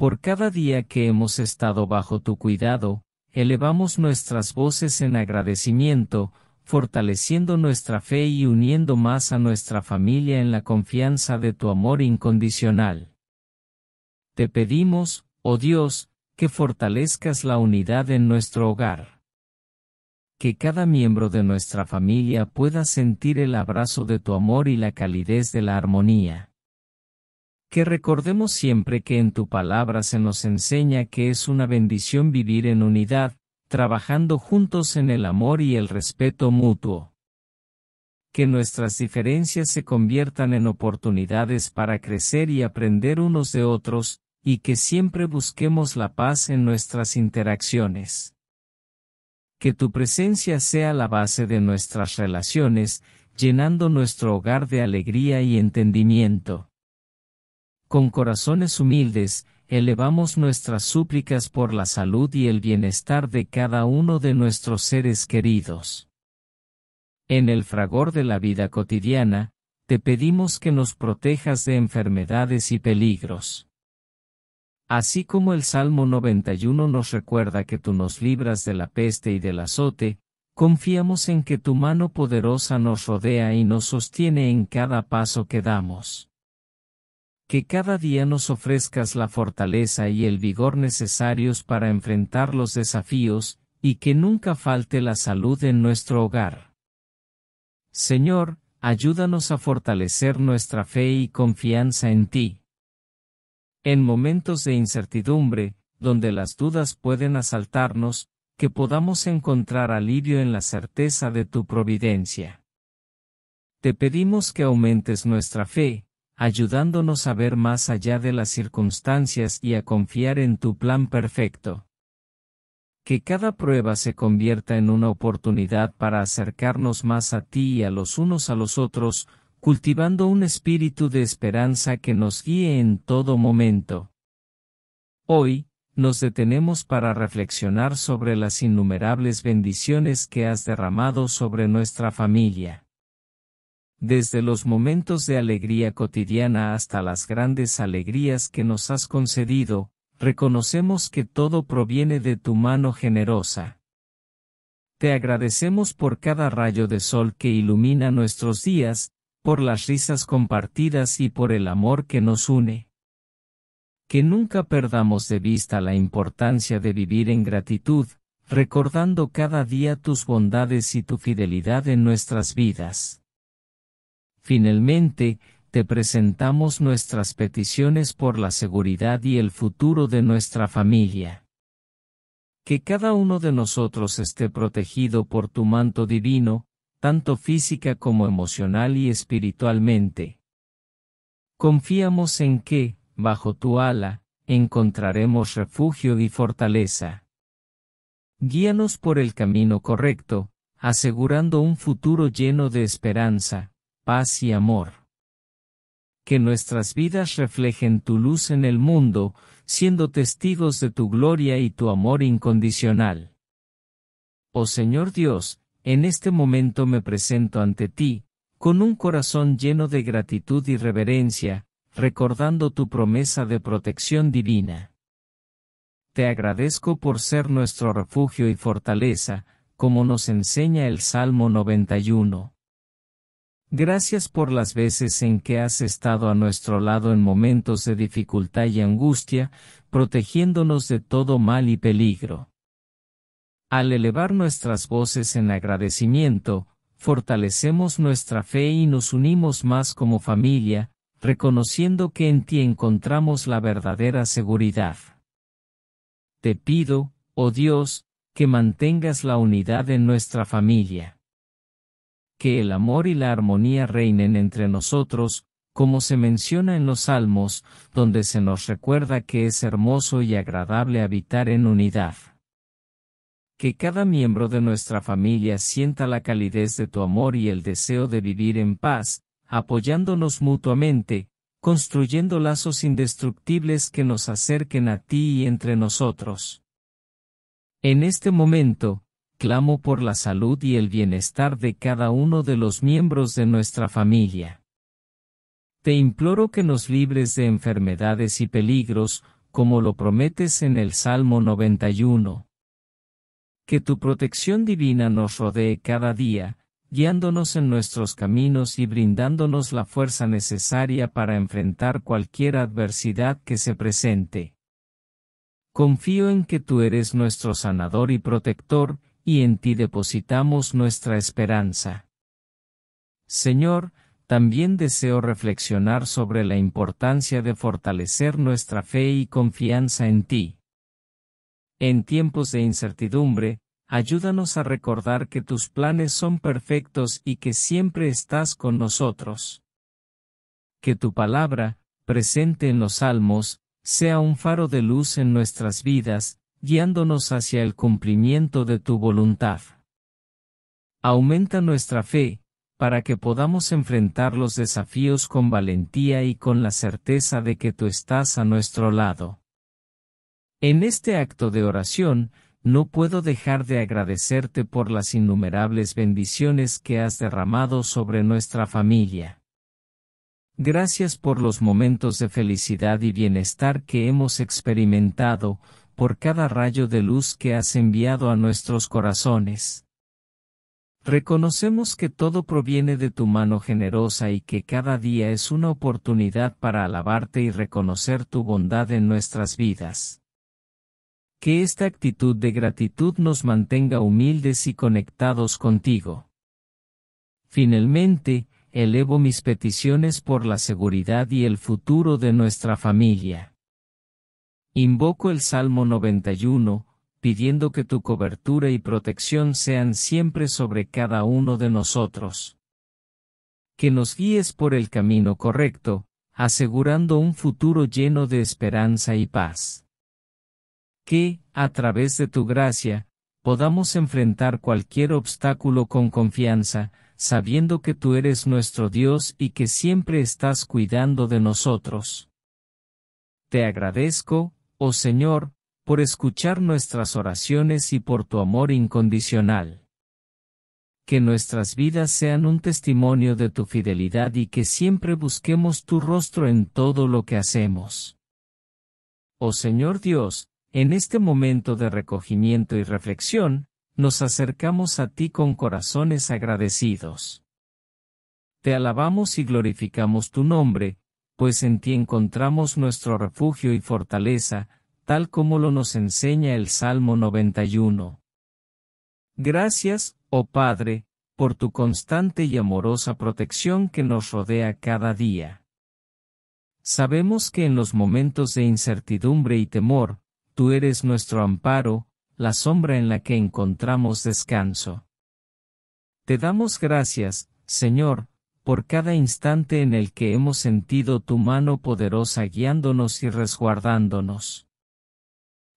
S1: Por cada día que hemos estado bajo tu cuidado, elevamos nuestras voces en agradecimiento, fortaleciendo nuestra fe y uniendo más a nuestra familia en la confianza de tu amor incondicional. Te pedimos, oh Dios, que fortalezcas la unidad en nuestro hogar. Que cada miembro de nuestra familia pueda sentir el abrazo de tu amor y la calidez de la armonía que recordemos siempre que en tu palabra se nos enseña que es una bendición vivir en unidad, trabajando juntos en el amor y el respeto mutuo. Que nuestras diferencias se conviertan en oportunidades para crecer y aprender unos de otros, y que siempre busquemos la paz en nuestras interacciones. Que tu presencia sea la base de nuestras relaciones, llenando nuestro hogar de alegría y entendimiento. Con corazones humildes, elevamos nuestras súplicas por la salud y el bienestar de cada uno de nuestros seres queridos. En el fragor de la vida cotidiana, te pedimos que nos protejas de enfermedades y peligros. Así como el Salmo 91 nos recuerda que tú nos libras de la peste y del azote, confiamos en que tu mano poderosa nos rodea y nos sostiene en cada paso que damos que cada día nos ofrezcas la fortaleza y el vigor necesarios para enfrentar los desafíos, y que nunca falte la salud en nuestro hogar. Señor, ayúdanos a fortalecer nuestra fe y confianza en ti. En momentos de incertidumbre, donde las dudas pueden asaltarnos, que podamos encontrar alivio en la certeza de tu providencia. Te pedimos que aumentes nuestra fe, ayudándonos a ver más allá de las circunstancias y a confiar en tu plan perfecto. Que cada prueba se convierta en una oportunidad para acercarnos más a ti y a los unos a los otros, cultivando un espíritu de esperanza que nos guíe en todo momento. Hoy, nos detenemos para reflexionar sobre las innumerables bendiciones que has derramado sobre nuestra familia desde los momentos de alegría cotidiana hasta las grandes alegrías que nos has concedido, reconocemos que todo proviene de tu mano generosa. Te agradecemos por cada rayo de sol que ilumina nuestros días, por las risas compartidas y por el amor que nos une. Que nunca perdamos de vista la importancia de vivir en gratitud, recordando cada día tus bondades y tu fidelidad en nuestras vidas. Finalmente, te presentamos nuestras peticiones por la seguridad y el futuro de nuestra familia. Que cada uno de nosotros esté protegido por tu manto divino, tanto física como emocional y espiritualmente. Confiamos en que, bajo tu ala, encontraremos refugio y fortaleza. Guíanos por el camino correcto, asegurando un futuro lleno de esperanza, paz y amor. Que nuestras vidas reflejen tu luz en el mundo, siendo testigos de tu gloria y tu amor incondicional. Oh Señor Dios, en este momento me presento ante ti, con un corazón lleno de gratitud y reverencia, recordando tu promesa de protección divina. Te agradezco por ser nuestro refugio y fortaleza, como nos enseña el Salmo 91. Gracias por las veces en que has estado a nuestro lado en momentos de dificultad y angustia, protegiéndonos de todo mal y peligro. Al elevar nuestras voces en agradecimiento, fortalecemos nuestra fe y nos unimos más como familia, reconociendo que en ti encontramos la verdadera seguridad. Te pido, oh Dios, que mantengas la unidad en nuestra familia que el amor y la armonía reinen entre nosotros, como se menciona en los Salmos, donde se nos recuerda que es hermoso y agradable habitar en unidad. Que cada miembro de nuestra familia sienta la calidez de tu amor y el deseo de vivir en paz, apoyándonos mutuamente, construyendo lazos indestructibles que nos acerquen a ti y entre nosotros. En este momento, clamo por la salud y el bienestar de cada uno de los miembros de nuestra familia. Te imploro que nos libres de enfermedades y peligros, como lo prometes en el Salmo 91. Que tu protección divina nos rodee cada día, guiándonos en nuestros caminos y brindándonos la fuerza necesaria para enfrentar cualquier adversidad que se presente. Confío en que tú eres nuestro sanador y protector, y en ti depositamos nuestra esperanza. Señor, también deseo reflexionar sobre la importancia de fortalecer nuestra fe y confianza en ti. En tiempos de incertidumbre, ayúdanos a recordar que tus planes son perfectos y que siempre estás con nosotros. Que tu palabra, presente en los salmos, sea un faro de luz en nuestras vidas, guiándonos hacia el cumplimiento de tu voluntad. Aumenta nuestra fe, para que podamos enfrentar los desafíos con valentía y con la certeza de que tú estás a nuestro lado. En este acto de oración, no puedo dejar de agradecerte por las innumerables bendiciones que has derramado sobre nuestra familia. Gracias por los momentos de felicidad y bienestar que hemos experimentado, por cada rayo de luz que has enviado a nuestros corazones. Reconocemos que todo proviene de tu mano generosa y que cada día es una oportunidad para alabarte y reconocer tu bondad en nuestras vidas. Que esta actitud de gratitud nos mantenga humildes y conectados contigo. Finalmente, elevo mis peticiones por la seguridad y el futuro de nuestra familia. Invoco el Salmo 91, pidiendo que tu cobertura y protección sean siempre sobre cada uno de nosotros. Que nos guíes por el camino correcto, asegurando un futuro lleno de esperanza y paz. Que, a través de tu gracia, podamos enfrentar cualquier obstáculo con confianza, sabiendo que tú eres nuestro Dios y que siempre estás cuidando de nosotros. Te agradezco, oh Señor, por escuchar nuestras oraciones y por tu amor incondicional. Que nuestras vidas sean un testimonio de tu fidelidad y que siempre busquemos tu rostro en todo lo que hacemos. Oh Señor Dios, en este momento de recogimiento y reflexión, nos acercamos a ti con corazones agradecidos. Te alabamos y glorificamos tu nombre, pues en ti encontramos nuestro refugio y fortaleza, tal como lo nos enseña el Salmo 91. Gracias, oh Padre, por tu constante y amorosa protección que nos rodea cada día. Sabemos que en los momentos de incertidumbre y temor, tú eres nuestro amparo, la sombra en la que encontramos descanso. Te damos gracias, Señor, por cada instante en el que hemos sentido tu mano poderosa guiándonos y resguardándonos.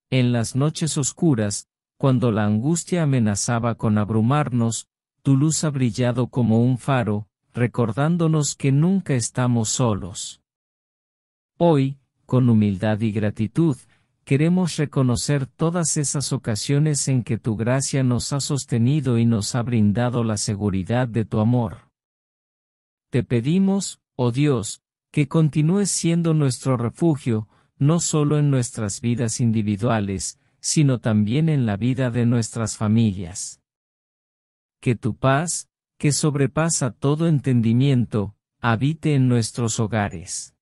S1: En las noches oscuras, cuando la angustia amenazaba con abrumarnos, tu luz ha brillado como un faro, recordándonos que nunca estamos solos. Hoy, con humildad y gratitud, queremos reconocer todas esas ocasiones en que tu gracia nos ha sostenido y nos ha brindado la seguridad de tu amor te pedimos, oh Dios, que continúes siendo nuestro refugio, no solo en nuestras vidas individuales, sino también en la vida de nuestras familias. Que tu paz, que sobrepasa todo entendimiento, habite en nuestros hogares.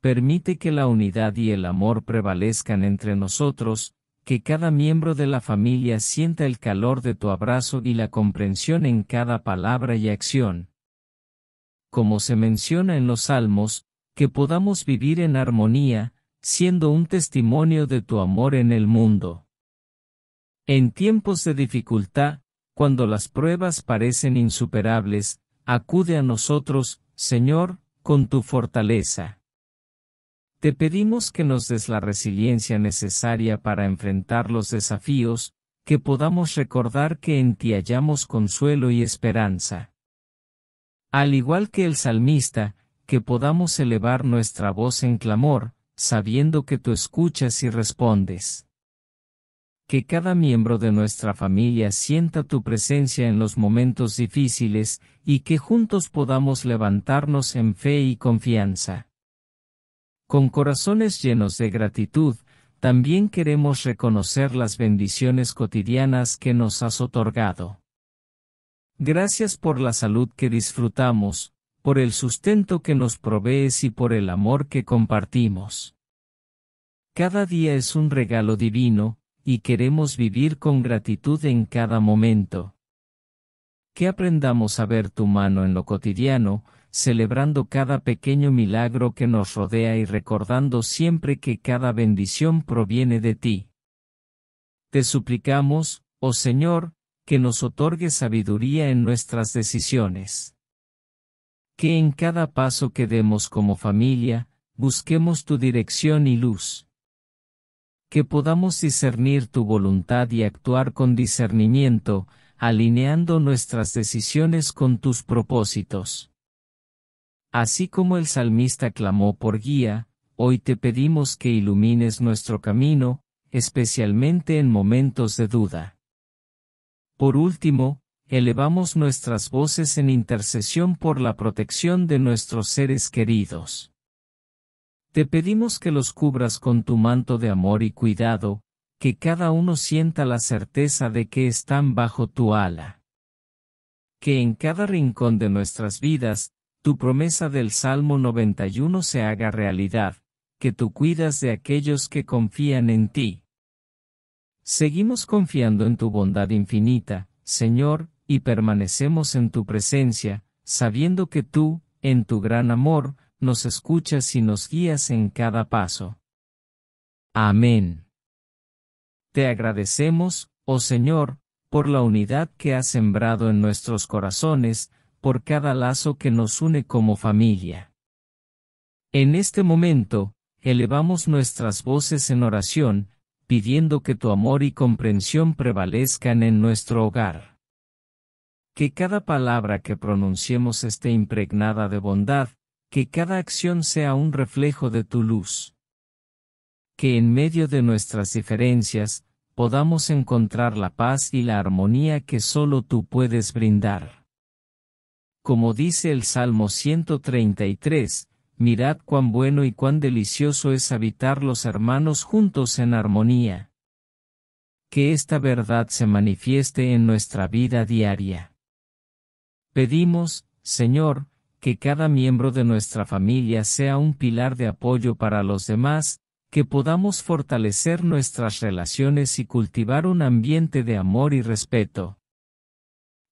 S1: Permite que la unidad y el amor prevalezcan entre nosotros, que cada miembro de la familia sienta el calor de tu abrazo y la comprensión en cada palabra y acción, como se menciona en los Salmos, que podamos vivir en armonía, siendo un testimonio de tu amor en el mundo. En tiempos de dificultad, cuando las pruebas parecen insuperables, acude a nosotros, Señor, con tu fortaleza. Te pedimos que nos des la resiliencia necesaria para enfrentar los desafíos, que podamos recordar que en ti hallamos consuelo y esperanza. Al igual que el salmista, que podamos elevar nuestra voz en clamor, sabiendo que tú escuchas y respondes. Que cada miembro de nuestra familia sienta tu presencia en los momentos difíciles, y que juntos podamos levantarnos en fe y confianza. Con corazones llenos de gratitud, también queremos reconocer las bendiciones cotidianas que nos has otorgado. Gracias por la salud que disfrutamos, por el sustento que nos provees y por el amor que compartimos. Cada día es un regalo divino, y queremos vivir con gratitud en cada momento. Que aprendamos a ver tu mano en lo cotidiano, celebrando cada pequeño milagro que nos rodea y recordando siempre que cada bendición proviene de ti. Te suplicamos, oh Señor, que nos otorgue sabiduría en nuestras decisiones. Que en cada paso que demos como familia, busquemos tu dirección y luz. Que podamos discernir tu voluntad y actuar con discernimiento, alineando nuestras decisiones con tus propósitos. Así como el salmista clamó por guía, hoy te pedimos que ilumines nuestro camino, especialmente en momentos de duda. Por último, elevamos nuestras voces en intercesión por la protección de nuestros seres queridos. Te pedimos que los cubras con tu manto de amor y cuidado, que cada uno sienta la certeza de que están bajo tu ala. Que en cada rincón de nuestras vidas, tu promesa del Salmo 91 se haga realidad, que tú cuidas de aquellos que confían en ti. Seguimos confiando en tu bondad infinita, Señor, y permanecemos en tu presencia, sabiendo que tú, en tu gran amor, nos escuchas y nos guías en cada paso. Amén. Te agradecemos, oh Señor, por la unidad que has sembrado en nuestros corazones, por cada lazo que nos une como familia. En este momento, elevamos nuestras voces en oración, pidiendo que tu amor y comprensión prevalezcan en nuestro hogar. Que cada palabra que pronunciemos esté impregnada de bondad, que cada acción sea un reflejo de tu luz. Que en medio de nuestras diferencias, podamos encontrar la paz y la armonía que solo tú puedes brindar. Como dice el Salmo 133, mirad cuán bueno y cuán delicioso es habitar los hermanos juntos en armonía. Que esta verdad se manifieste en nuestra vida diaria. Pedimos, Señor, que cada miembro de nuestra familia sea un pilar de apoyo para los demás, que podamos fortalecer nuestras relaciones y cultivar un ambiente de amor y respeto.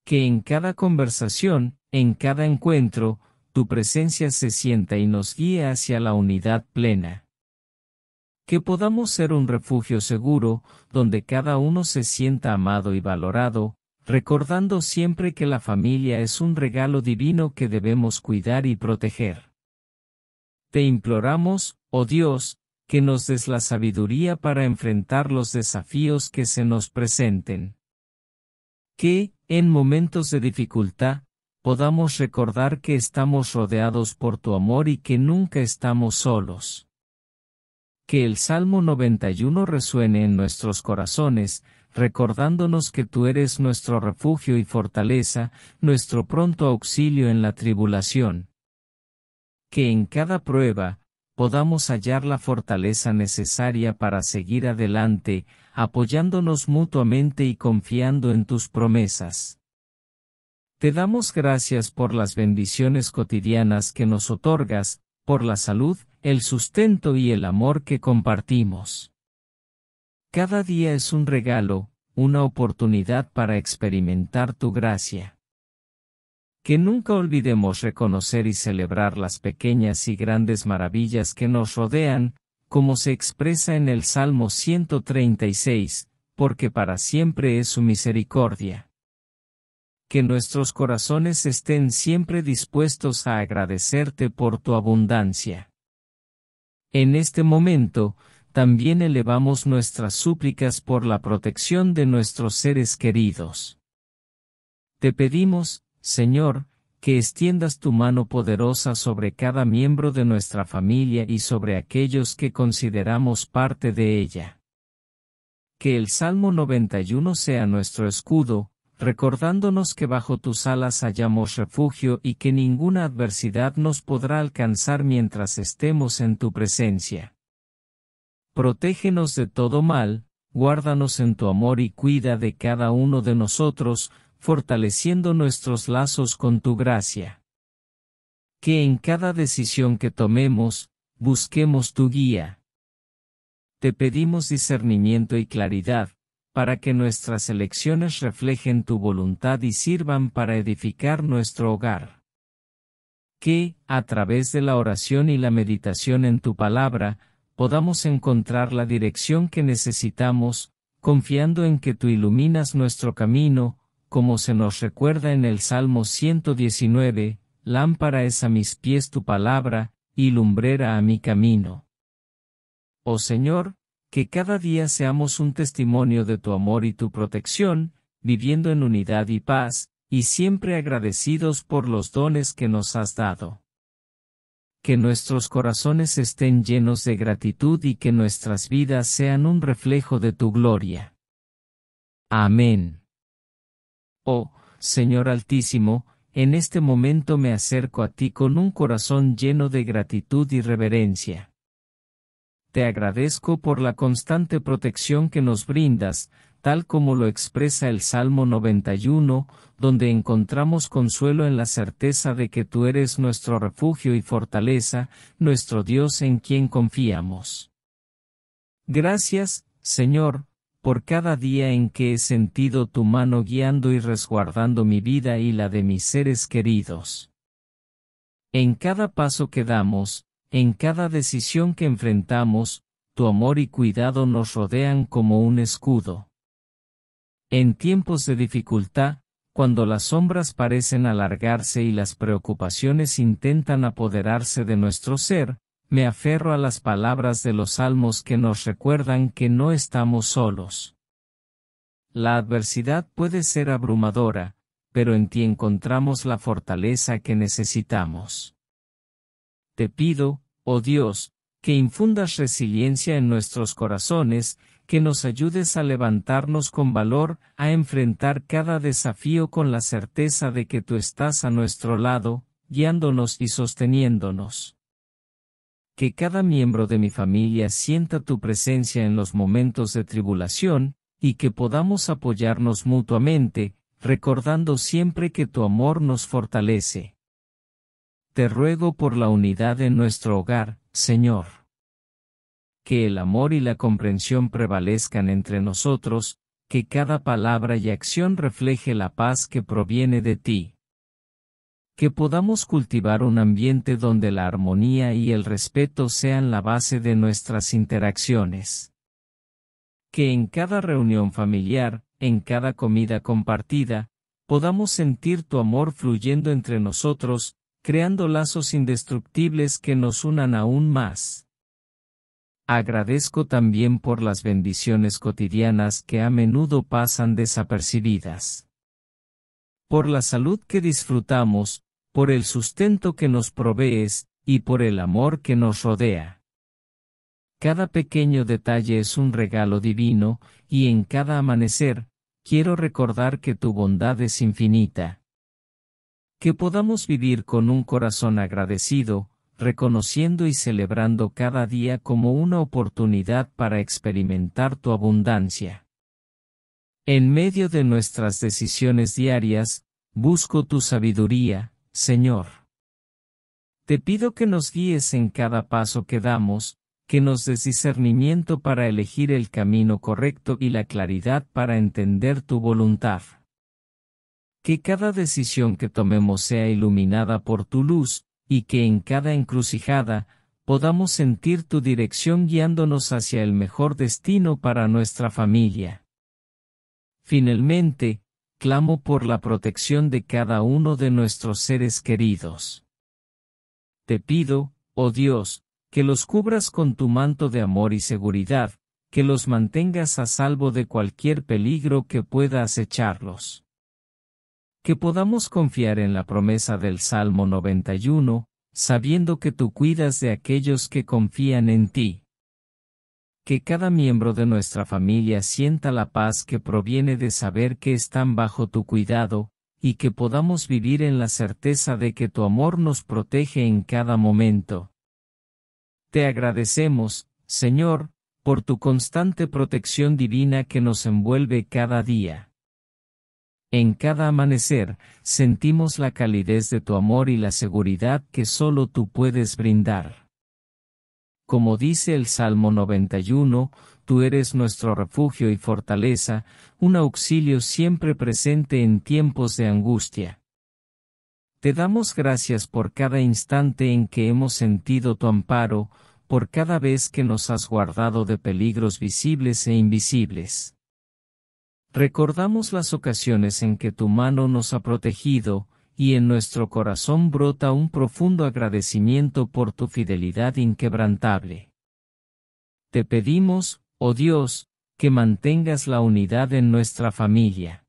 S1: Que en cada conversación, en cada encuentro, tu presencia se sienta y nos guíe hacia la unidad plena. Que podamos ser un refugio seguro, donde cada uno se sienta amado y valorado, recordando siempre que la familia es un regalo divino que debemos cuidar y proteger. Te imploramos, oh Dios, que nos des la sabiduría para enfrentar los desafíos que se nos presenten. Que, en momentos de dificultad, podamos recordar que estamos rodeados por tu amor y que nunca estamos solos. Que el Salmo 91 resuene en nuestros corazones, recordándonos que tú eres nuestro refugio y fortaleza, nuestro pronto auxilio en la tribulación. Que en cada prueba, podamos hallar la fortaleza necesaria para seguir adelante, apoyándonos mutuamente y confiando en tus promesas. Te damos gracias por las bendiciones cotidianas que nos otorgas, por la salud, el sustento y el amor que compartimos. Cada día es un regalo, una oportunidad para experimentar tu gracia. Que nunca olvidemos reconocer y celebrar las pequeñas y grandes maravillas que nos rodean, como se expresa en el Salmo 136, porque para siempre es su misericordia que nuestros corazones estén siempre dispuestos a agradecerte por tu abundancia. En este momento, también elevamos nuestras súplicas por la protección de nuestros seres queridos. Te pedimos, Señor, que extiendas tu mano poderosa sobre cada miembro de nuestra familia y sobre aquellos que consideramos parte de ella. Que el Salmo 91 sea nuestro escudo, recordándonos que bajo tus alas hallamos refugio y que ninguna adversidad nos podrá alcanzar mientras estemos en tu presencia. Protégenos de todo mal, guárdanos en tu amor y cuida de cada uno de nosotros, fortaleciendo nuestros lazos con tu gracia. Que en cada decisión que tomemos, busquemos tu guía. Te pedimos discernimiento y claridad, para que nuestras elecciones reflejen tu voluntad y sirvan para edificar nuestro hogar. Que, a través de la oración y la meditación en tu palabra, podamos encontrar la dirección que necesitamos, confiando en que tú iluminas nuestro camino, como se nos recuerda en el Salmo 119, lámpara es a mis pies tu palabra, y lumbrera a mi camino. Oh Señor, que cada día seamos un testimonio de tu amor y tu protección, viviendo en unidad y paz, y siempre agradecidos por los dones que nos has dado. Que nuestros corazones estén llenos de gratitud y que nuestras vidas sean un reflejo de tu gloria. Amén. Oh, Señor Altísimo, en este momento me acerco a ti con un corazón lleno de gratitud y reverencia te agradezco por la constante protección que nos brindas, tal como lo expresa el Salmo 91, donde encontramos consuelo en la certeza de que tú eres nuestro refugio y fortaleza, nuestro Dios en quien confiamos. Gracias, Señor, por cada día en que he sentido tu mano guiando y resguardando mi vida y la de mis seres queridos. En cada paso que damos, en cada decisión que enfrentamos, tu amor y cuidado nos rodean como un escudo. En tiempos de dificultad, cuando las sombras parecen alargarse y las preocupaciones intentan apoderarse de nuestro ser, me aferro a las palabras de los salmos que nos recuerdan que no estamos solos. La adversidad puede ser abrumadora, pero en ti encontramos la fortaleza que necesitamos. Te pido, oh Dios, que infundas resiliencia en nuestros corazones, que nos ayudes a levantarnos con valor, a enfrentar cada desafío con la certeza de que tú estás a nuestro lado, guiándonos y sosteniéndonos. Que cada miembro de mi familia sienta tu presencia en los momentos de tribulación, y que podamos apoyarnos mutuamente, recordando siempre que tu amor nos fortalece. Te ruego por la unidad en nuestro hogar, Señor. Que el amor y la comprensión prevalezcan entre nosotros, que cada palabra y acción refleje la paz que proviene de ti. Que podamos cultivar un ambiente donde la armonía y el respeto sean la base de nuestras interacciones. Que en cada reunión familiar, en cada comida compartida, podamos sentir tu amor fluyendo entre nosotros, creando lazos indestructibles que nos unan aún más. Agradezco también por las bendiciones cotidianas que a menudo pasan desapercibidas. Por la salud que disfrutamos, por el sustento que nos provees, y por el amor que nos rodea. Cada pequeño detalle es un regalo divino, y en cada amanecer, quiero recordar que tu bondad es infinita que podamos vivir con un corazón agradecido, reconociendo y celebrando cada día como una oportunidad para experimentar tu abundancia. En medio de nuestras decisiones diarias, busco tu sabiduría, Señor. Te pido que nos guíes en cada paso que damos, que nos des discernimiento para elegir el camino correcto y la claridad para entender tu voluntad que cada decisión que tomemos sea iluminada por tu luz, y que en cada encrucijada, podamos sentir tu dirección guiándonos hacia el mejor destino para nuestra familia. Finalmente, clamo por la protección de cada uno de nuestros seres queridos. Te pido, oh Dios, que los cubras con tu manto de amor y seguridad, que los mantengas a salvo de cualquier peligro que pueda acecharlos que podamos confiar en la promesa del Salmo 91, sabiendo que tú cuidas de aquellos que confían en ti. Que cada miembro de nuestra familia sienta la paz que proviene de saber que están bajo tu cuidado, y que podamos vivir en la certeza de que tu amor nos protege en cada momento. Te agradecemos, Señor, por tu constante protección divina que nos envuelve cada día. En cada amanecer, sentimos la calidez de tu amor y la seguridad que solo tú puedes brindar. Como dice el Salmo 91, tú eres nuestro refugio y fortaleza, un auxilio siempre presente en tiempos de angustia. Te damos gracias por cada instante en que hemos sentido tu amparo, por cada vez que nos has guardado de peligros visibles e invisibles. Recordamos las ocasiones en que tu mano nos ha protegido, y en nuestro corazón brota un profundo agradecimiento por tu fidelidad inquebrantable. Te pedimos, oh Dios, que mantengas la unidad en nuestra familia.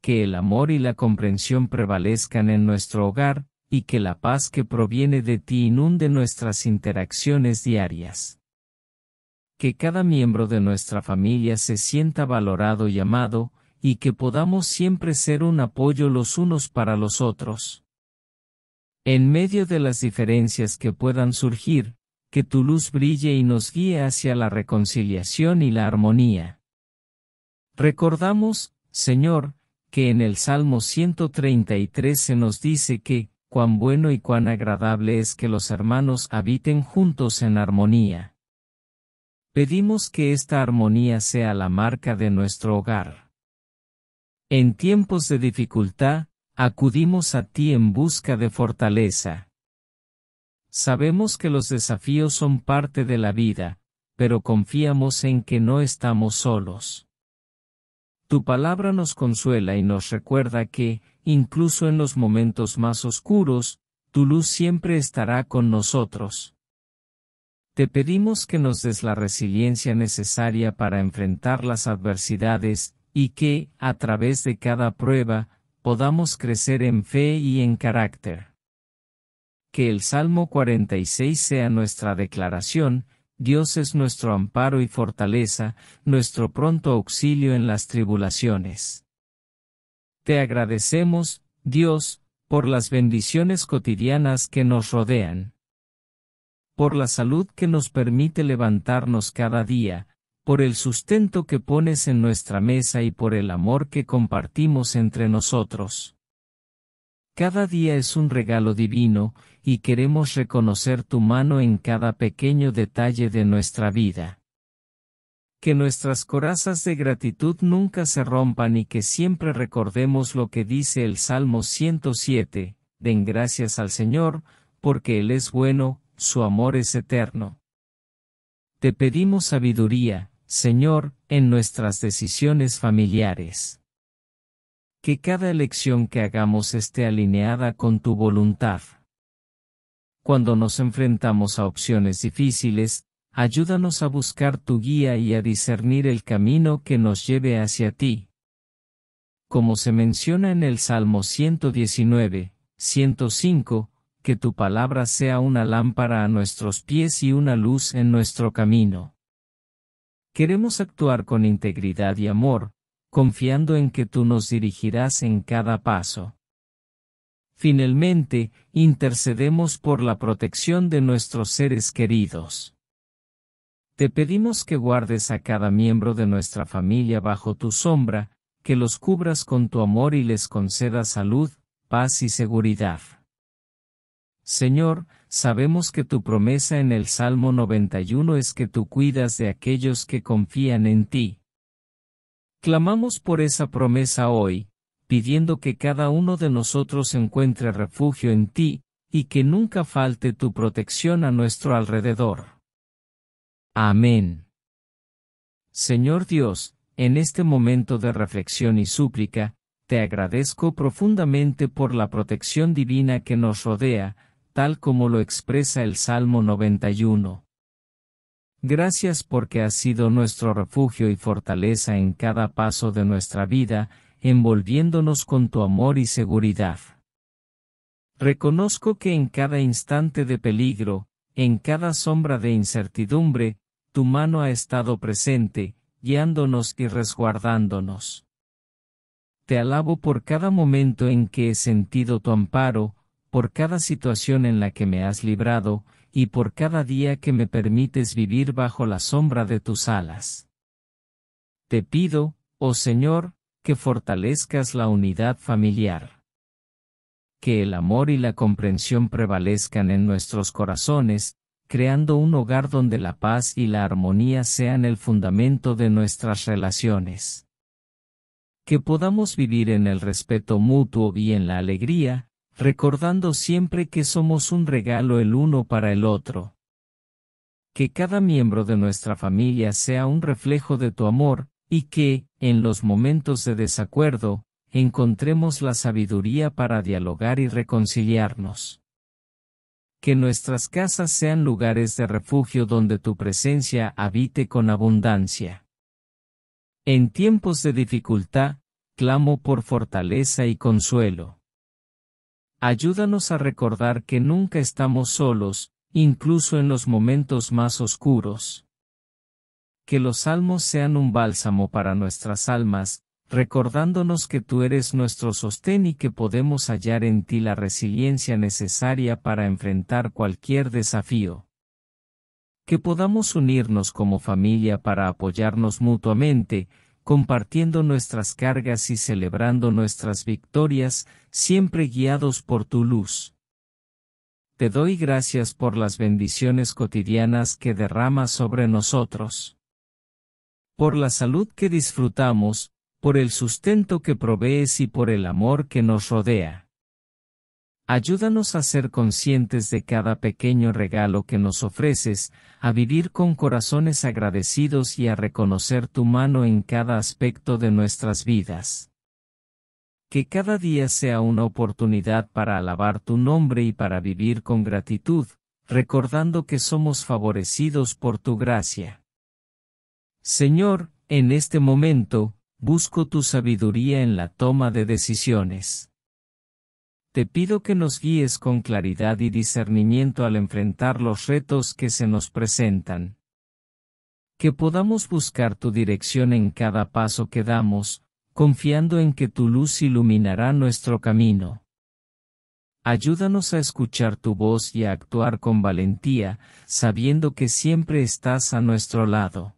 S1: Que el amor y la comprensión prevalezcan en nuestro hogar, y que la paz que proviene de ti inunde nuestras interacciones diarias que cada miembro de nuestra familia se sienta valorado y amado, y que podamos siempre ser un apoyo los unos para los otros. En medio de las diferencias que puedan surgir, que tu luz brille y nos guíe hacia la reconciliación y la armonía. Recordamos, Señor, que en el Salmo 133 se nos dice que, cuán bueno y cuán agradable es que los hermanos habiten juntos en armonía. Pedimos que esta armonía sea la marca de nuestro hogar. En tiempos de dificultad, acudimos a ti en busca de fortaleza. Sabemos que los desafíos son parte de la vida, pero confiamos en que no estamos solos. Tu palabra nos consuela y nos recuerda que, incluso en los momentos más oscuros, tu luz siempre estará con nosotros. Te pedimos que nos des la resiliencia necesaria para enfrentar las adversidades, y que, a través de cada prueba, podamos crecer en fe y en carácter. Que el Salmo 46 sea nuestra declaración, Dios es nuestro amparo y fortaleza, nuestro pronto auxilio en las tribulaciones. Te agradecemos, Dios, por las bendiciones cotidianas que nos rodean por la salud que nos permite levantarnos cada día, por el sustento que pones en nuestra mesa y por el amor que compartimos entre nosotros. Cada día es un regalo divino, y queremos reconocer tu mano en cada pequeño detalle de nuestra vida. Que nuestras corazas de gratitud nunca se rompan y que siempre recordemos lo que dice el Salmo 107, den gracias al Señor, porque Él es bueno, su amor es eterno. Te pedimos sabiduría, Señor, en nuestras decisiones familiares. Que cada elección que hagamos esté alineada con tu voluntad. Cuando nos enfrentamos a opciones difíciles, ayúdanos a buscar tu guía y a discernir el camino que nos lleve hacia ti. Como se menciona en el Salmo 119, 105, que tu palabra sea una lámpara a nuestros pies y una luz en nuestro camino. Queremos actuar con integridad y amor, confiando en que tú nos dirigirás en cada paso. Finalmente, intercedemos por la protección de nuestros seres queridos. Te pedimos que guardes a cada miembro de nuestra familia bajo tu sombra, que los cubras con tu amor y les concedas salud, paz y seguridad. Señor, sabemos que tu promesa en el Salmo 91 es que tú cuidas de aquellos que confían en ti. Clamamos por esa promesa hoy, pidiendo que cada uno de nosotros encuentre refugio en ti, y que nunca falte tu protección a nuestro alrededor. Amén. Señor Dios, en este momento de reflexión y súplica, te agradezco profundamente por la protección divina que nos rodea, tal como lo expresa el Salmo 91. Gracias porque has sido nuestro refugio y fortaleza en cada paso de nuestra vida, envolviéndonos con tu amor y seguridad. Reconozco que en cada instante de peligro, en cada sombra de incertidumbre, tu mano ha estado presente, guiándonos y resguardándonos. Te alabo por cada momento en que he sentido tu amparo, por cada situación en la que me has librado, y por cada día que me permites vivir bajo la sombra de tus alas. Te pido, oh Señor, que fortalezcas la unidad familiar. Que el amor y la comprensión prevalezcan en nuestros corazones, creando un hogar donde la paz y la armonía sean el fundamento de nuestras relaciones. Que podamos vivir en el respeto mutuo y en la alegría, recordando siempre que somos un regalo el uno para el otro. Que cada miembro de nuestra familia sea un reflejo de tu amor, y que, en los momentos de desacuerdo, encontremos la sabiduría para dialogar y reconciliarnos. Que nuestras casas sean lugares de refugio donde tu presencia habite con abundancia. En tiempos de dificultad, clamo por fortaleza y consuelo ayúdanos a recordar que nunca estamos solos, incluso en los momentos más oscuros. Que los salmos sean un bálsamo para nuestras almas, recordándonos que tú eres nuestro sostén y que podemos hallar en ti la resiliencia necesaria para enfrentar cualquier desafío. Que podamos unirnos como familia para apoyarnos mutuamente, compartiendo nuestras cargas y celebrando nuestras victorias, siempre guiados por tu luz. Te doy gracias por las bendiciones cotidianas que derramas sobre nosotros. Por la salud que disfrutamos, por el sustento que provees y por el amor que nos rodea. Ayúdanos a ser conscientes de cada pequeño regalo que nos ofreces, a vivir con corazones agradecidos y a reconocer tu mano en cada aspecto de nuestras vidas. Que cada día sea una oportunidad para alabar tu nombre y para vivir con gratitud, recordando que somos favorecidos por tu gracia. Señor, en este momento, busco tu sabiduría en la toma de decisiones te pido que nos guíes con claridad y discernimiento al enfrentar los retos que se nos presentan. Que podamos buscar tu dirección en cada paso que damos, confiando en que tu luz iluminará nuestro camino. Ayúdanos a escuchar tu voz y a actuar con valentía, sabiendo que siempre estás a nuestro lado.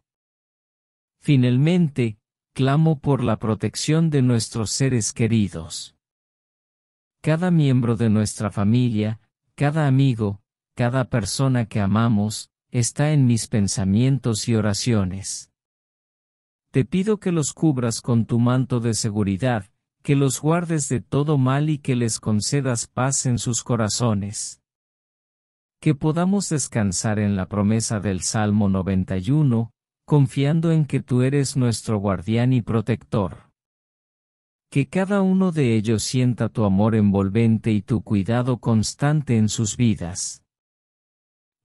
S1: Finalmente, clamo por la protección de nuestros seres queridos cada miembro de nuestra familia, cada amigo, cada persona que amamos, está en mis pensamientos y oraciones. Te pido que los cubras con tu manto de seguridad, que los guardes de todo mal y que les concedas paz en sus corazones. Que podamos descansar en la promesa del Salmo 91, confiando en que tú eres nuestro guardián y protector que cada uno de ellos sienta tu amor envolvente y tu cuidado constante en sus vidas.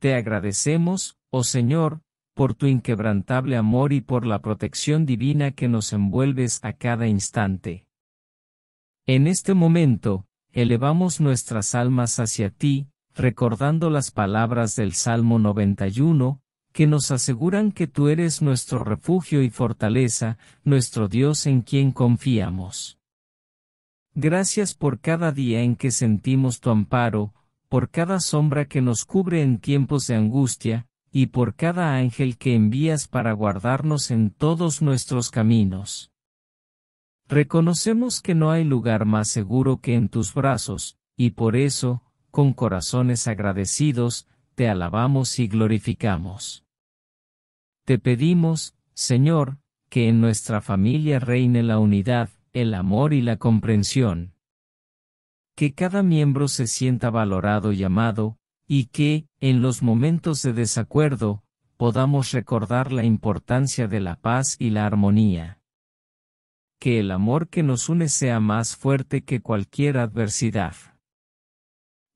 S1: Te agradecemos, oh Señor, por tu inquebrantable amor y por la protección divina que nos envuelves a cada instante. En este momento, elevamos nuestras almas hacia ti, recordando las palabras del Salmo 91, que nos aseguran que tú eres nuestro refugio y fortaleza, nuestro Dios en quien confiamos. Gracias por cada día en que sentimos tu amparo, por cada sombra que nos cubre en tiempos de angustia, y por cada ángel que envías para guardarnos en todos nuestros caminos. Reconocemos que no hay lugar más seguro que en tus brazos, y por eso, con corazones agradecidos, te alabamos y glorificamos. Te pedimos, Señor, que en nuestra familia reine la unidad, el amor y la comprensión. Que cada miembro se sienta valorado y amado, y que, en los momentos de desacuerdo, podamos recordar la importancia de la paz y la armonía. Que el amor que nos une sea más fuerte que cualquier adversidad.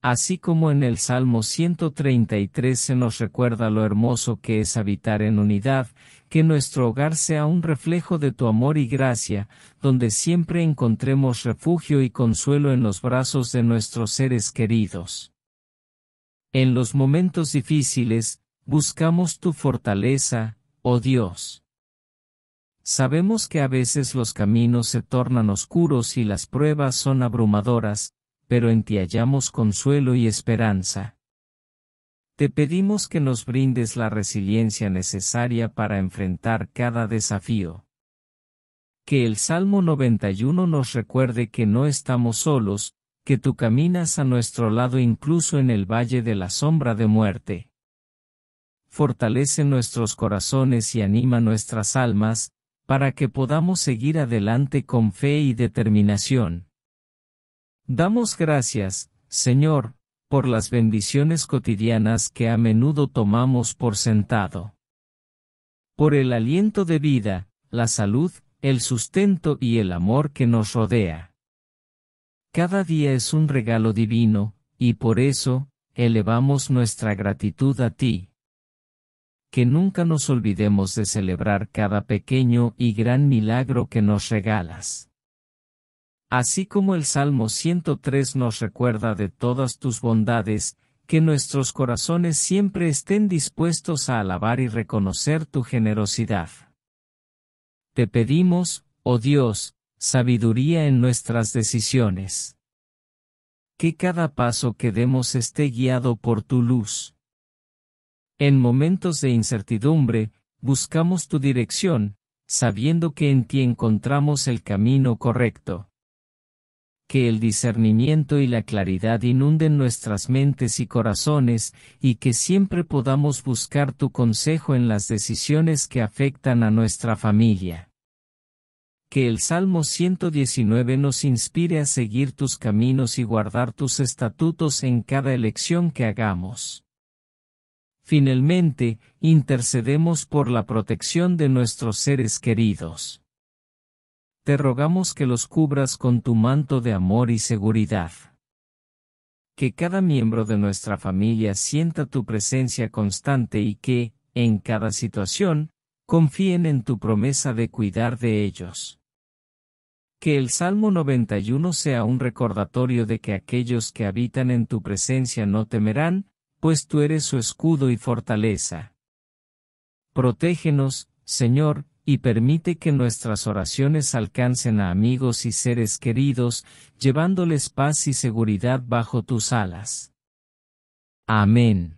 S1: Así como en el Salmo 133 se nos recuerda lo hermoso que es habitar en unidad, que nuestro hogar sea un reflejo de tu amor y gracia, donde siempre encontremos refugio y consuelo en los brazos de nuestros seres queridos. En los momentos difíciles, buscamos tu fortaleza, oh Dios. Sabemos que a veces los caminos se tornan oscuros y las pruebas son abrumadoras, pero en ti hallamos consuelo y esperanza. Te pedimos que nos brindes la resiliencia necesaria para enfrentar cada desafío. Que el Salmo 91 nos recuerde que no estamos solos, que tú caminas a nuestro lado incluso en el valle de la sombra de muerte. Fortalece nuestros corazones y anima nuestras almas, para que podamos seguir adelante con fe y determinación. Damos gracias, Señor, por las bendiciones cotidianas que a menudo tomamos por sentado. Por el aliento de vida, la salud, el sustento y el amor que nos rodea. Cada día es un regalo divino, y por eso, elevamos nuestra gratitud a ti. Que nunca nos olvidemos de celebrar cada pequeño y gran milagro que nos regalas. Así como el Salmo 103 nos recuerda de todas tus bondades, que nuestros corazones siempre estén dispuestos a alabar y reconocer tu generosidad. Te pedimos, oh Dios, sabiduría en nuestras decisiones. Que cada paso que demos esté guiado por tu luz. En momentos de incertidumbre, buscamos tu dirección, sabiendo que en ti encontramos el camino correcto que el discernimiento y la claridad inunden nuestras mentes y corazones, y que siempre podamos buscar tu consejo en las decisiones que afectan a nuestra familia. Que el Salmo 119 nos inspire a seguir tus caminos y guardar tus estatutos en cada elección que hagamos. Finalmente, intercedemos por la protección de nuestros seres queridos te rogamos que los cubras con tu manto de amor y seguridad. Que cada miembro de nuestra familia sienta tu presencia constante y que, en cada situación, confíen en tu promesa de cuidar de ellos. Que el Salmo 91 sea un recordatorio de que aquellos que habitan en tu presencia no temerán, pues tú eres su escudo y fortaleza. Protégenos, Señor, y permite que nuestras oraciones alcancen a amigos y seres queridos, llevándoles paz y seguridad bajo tus alas. Amén.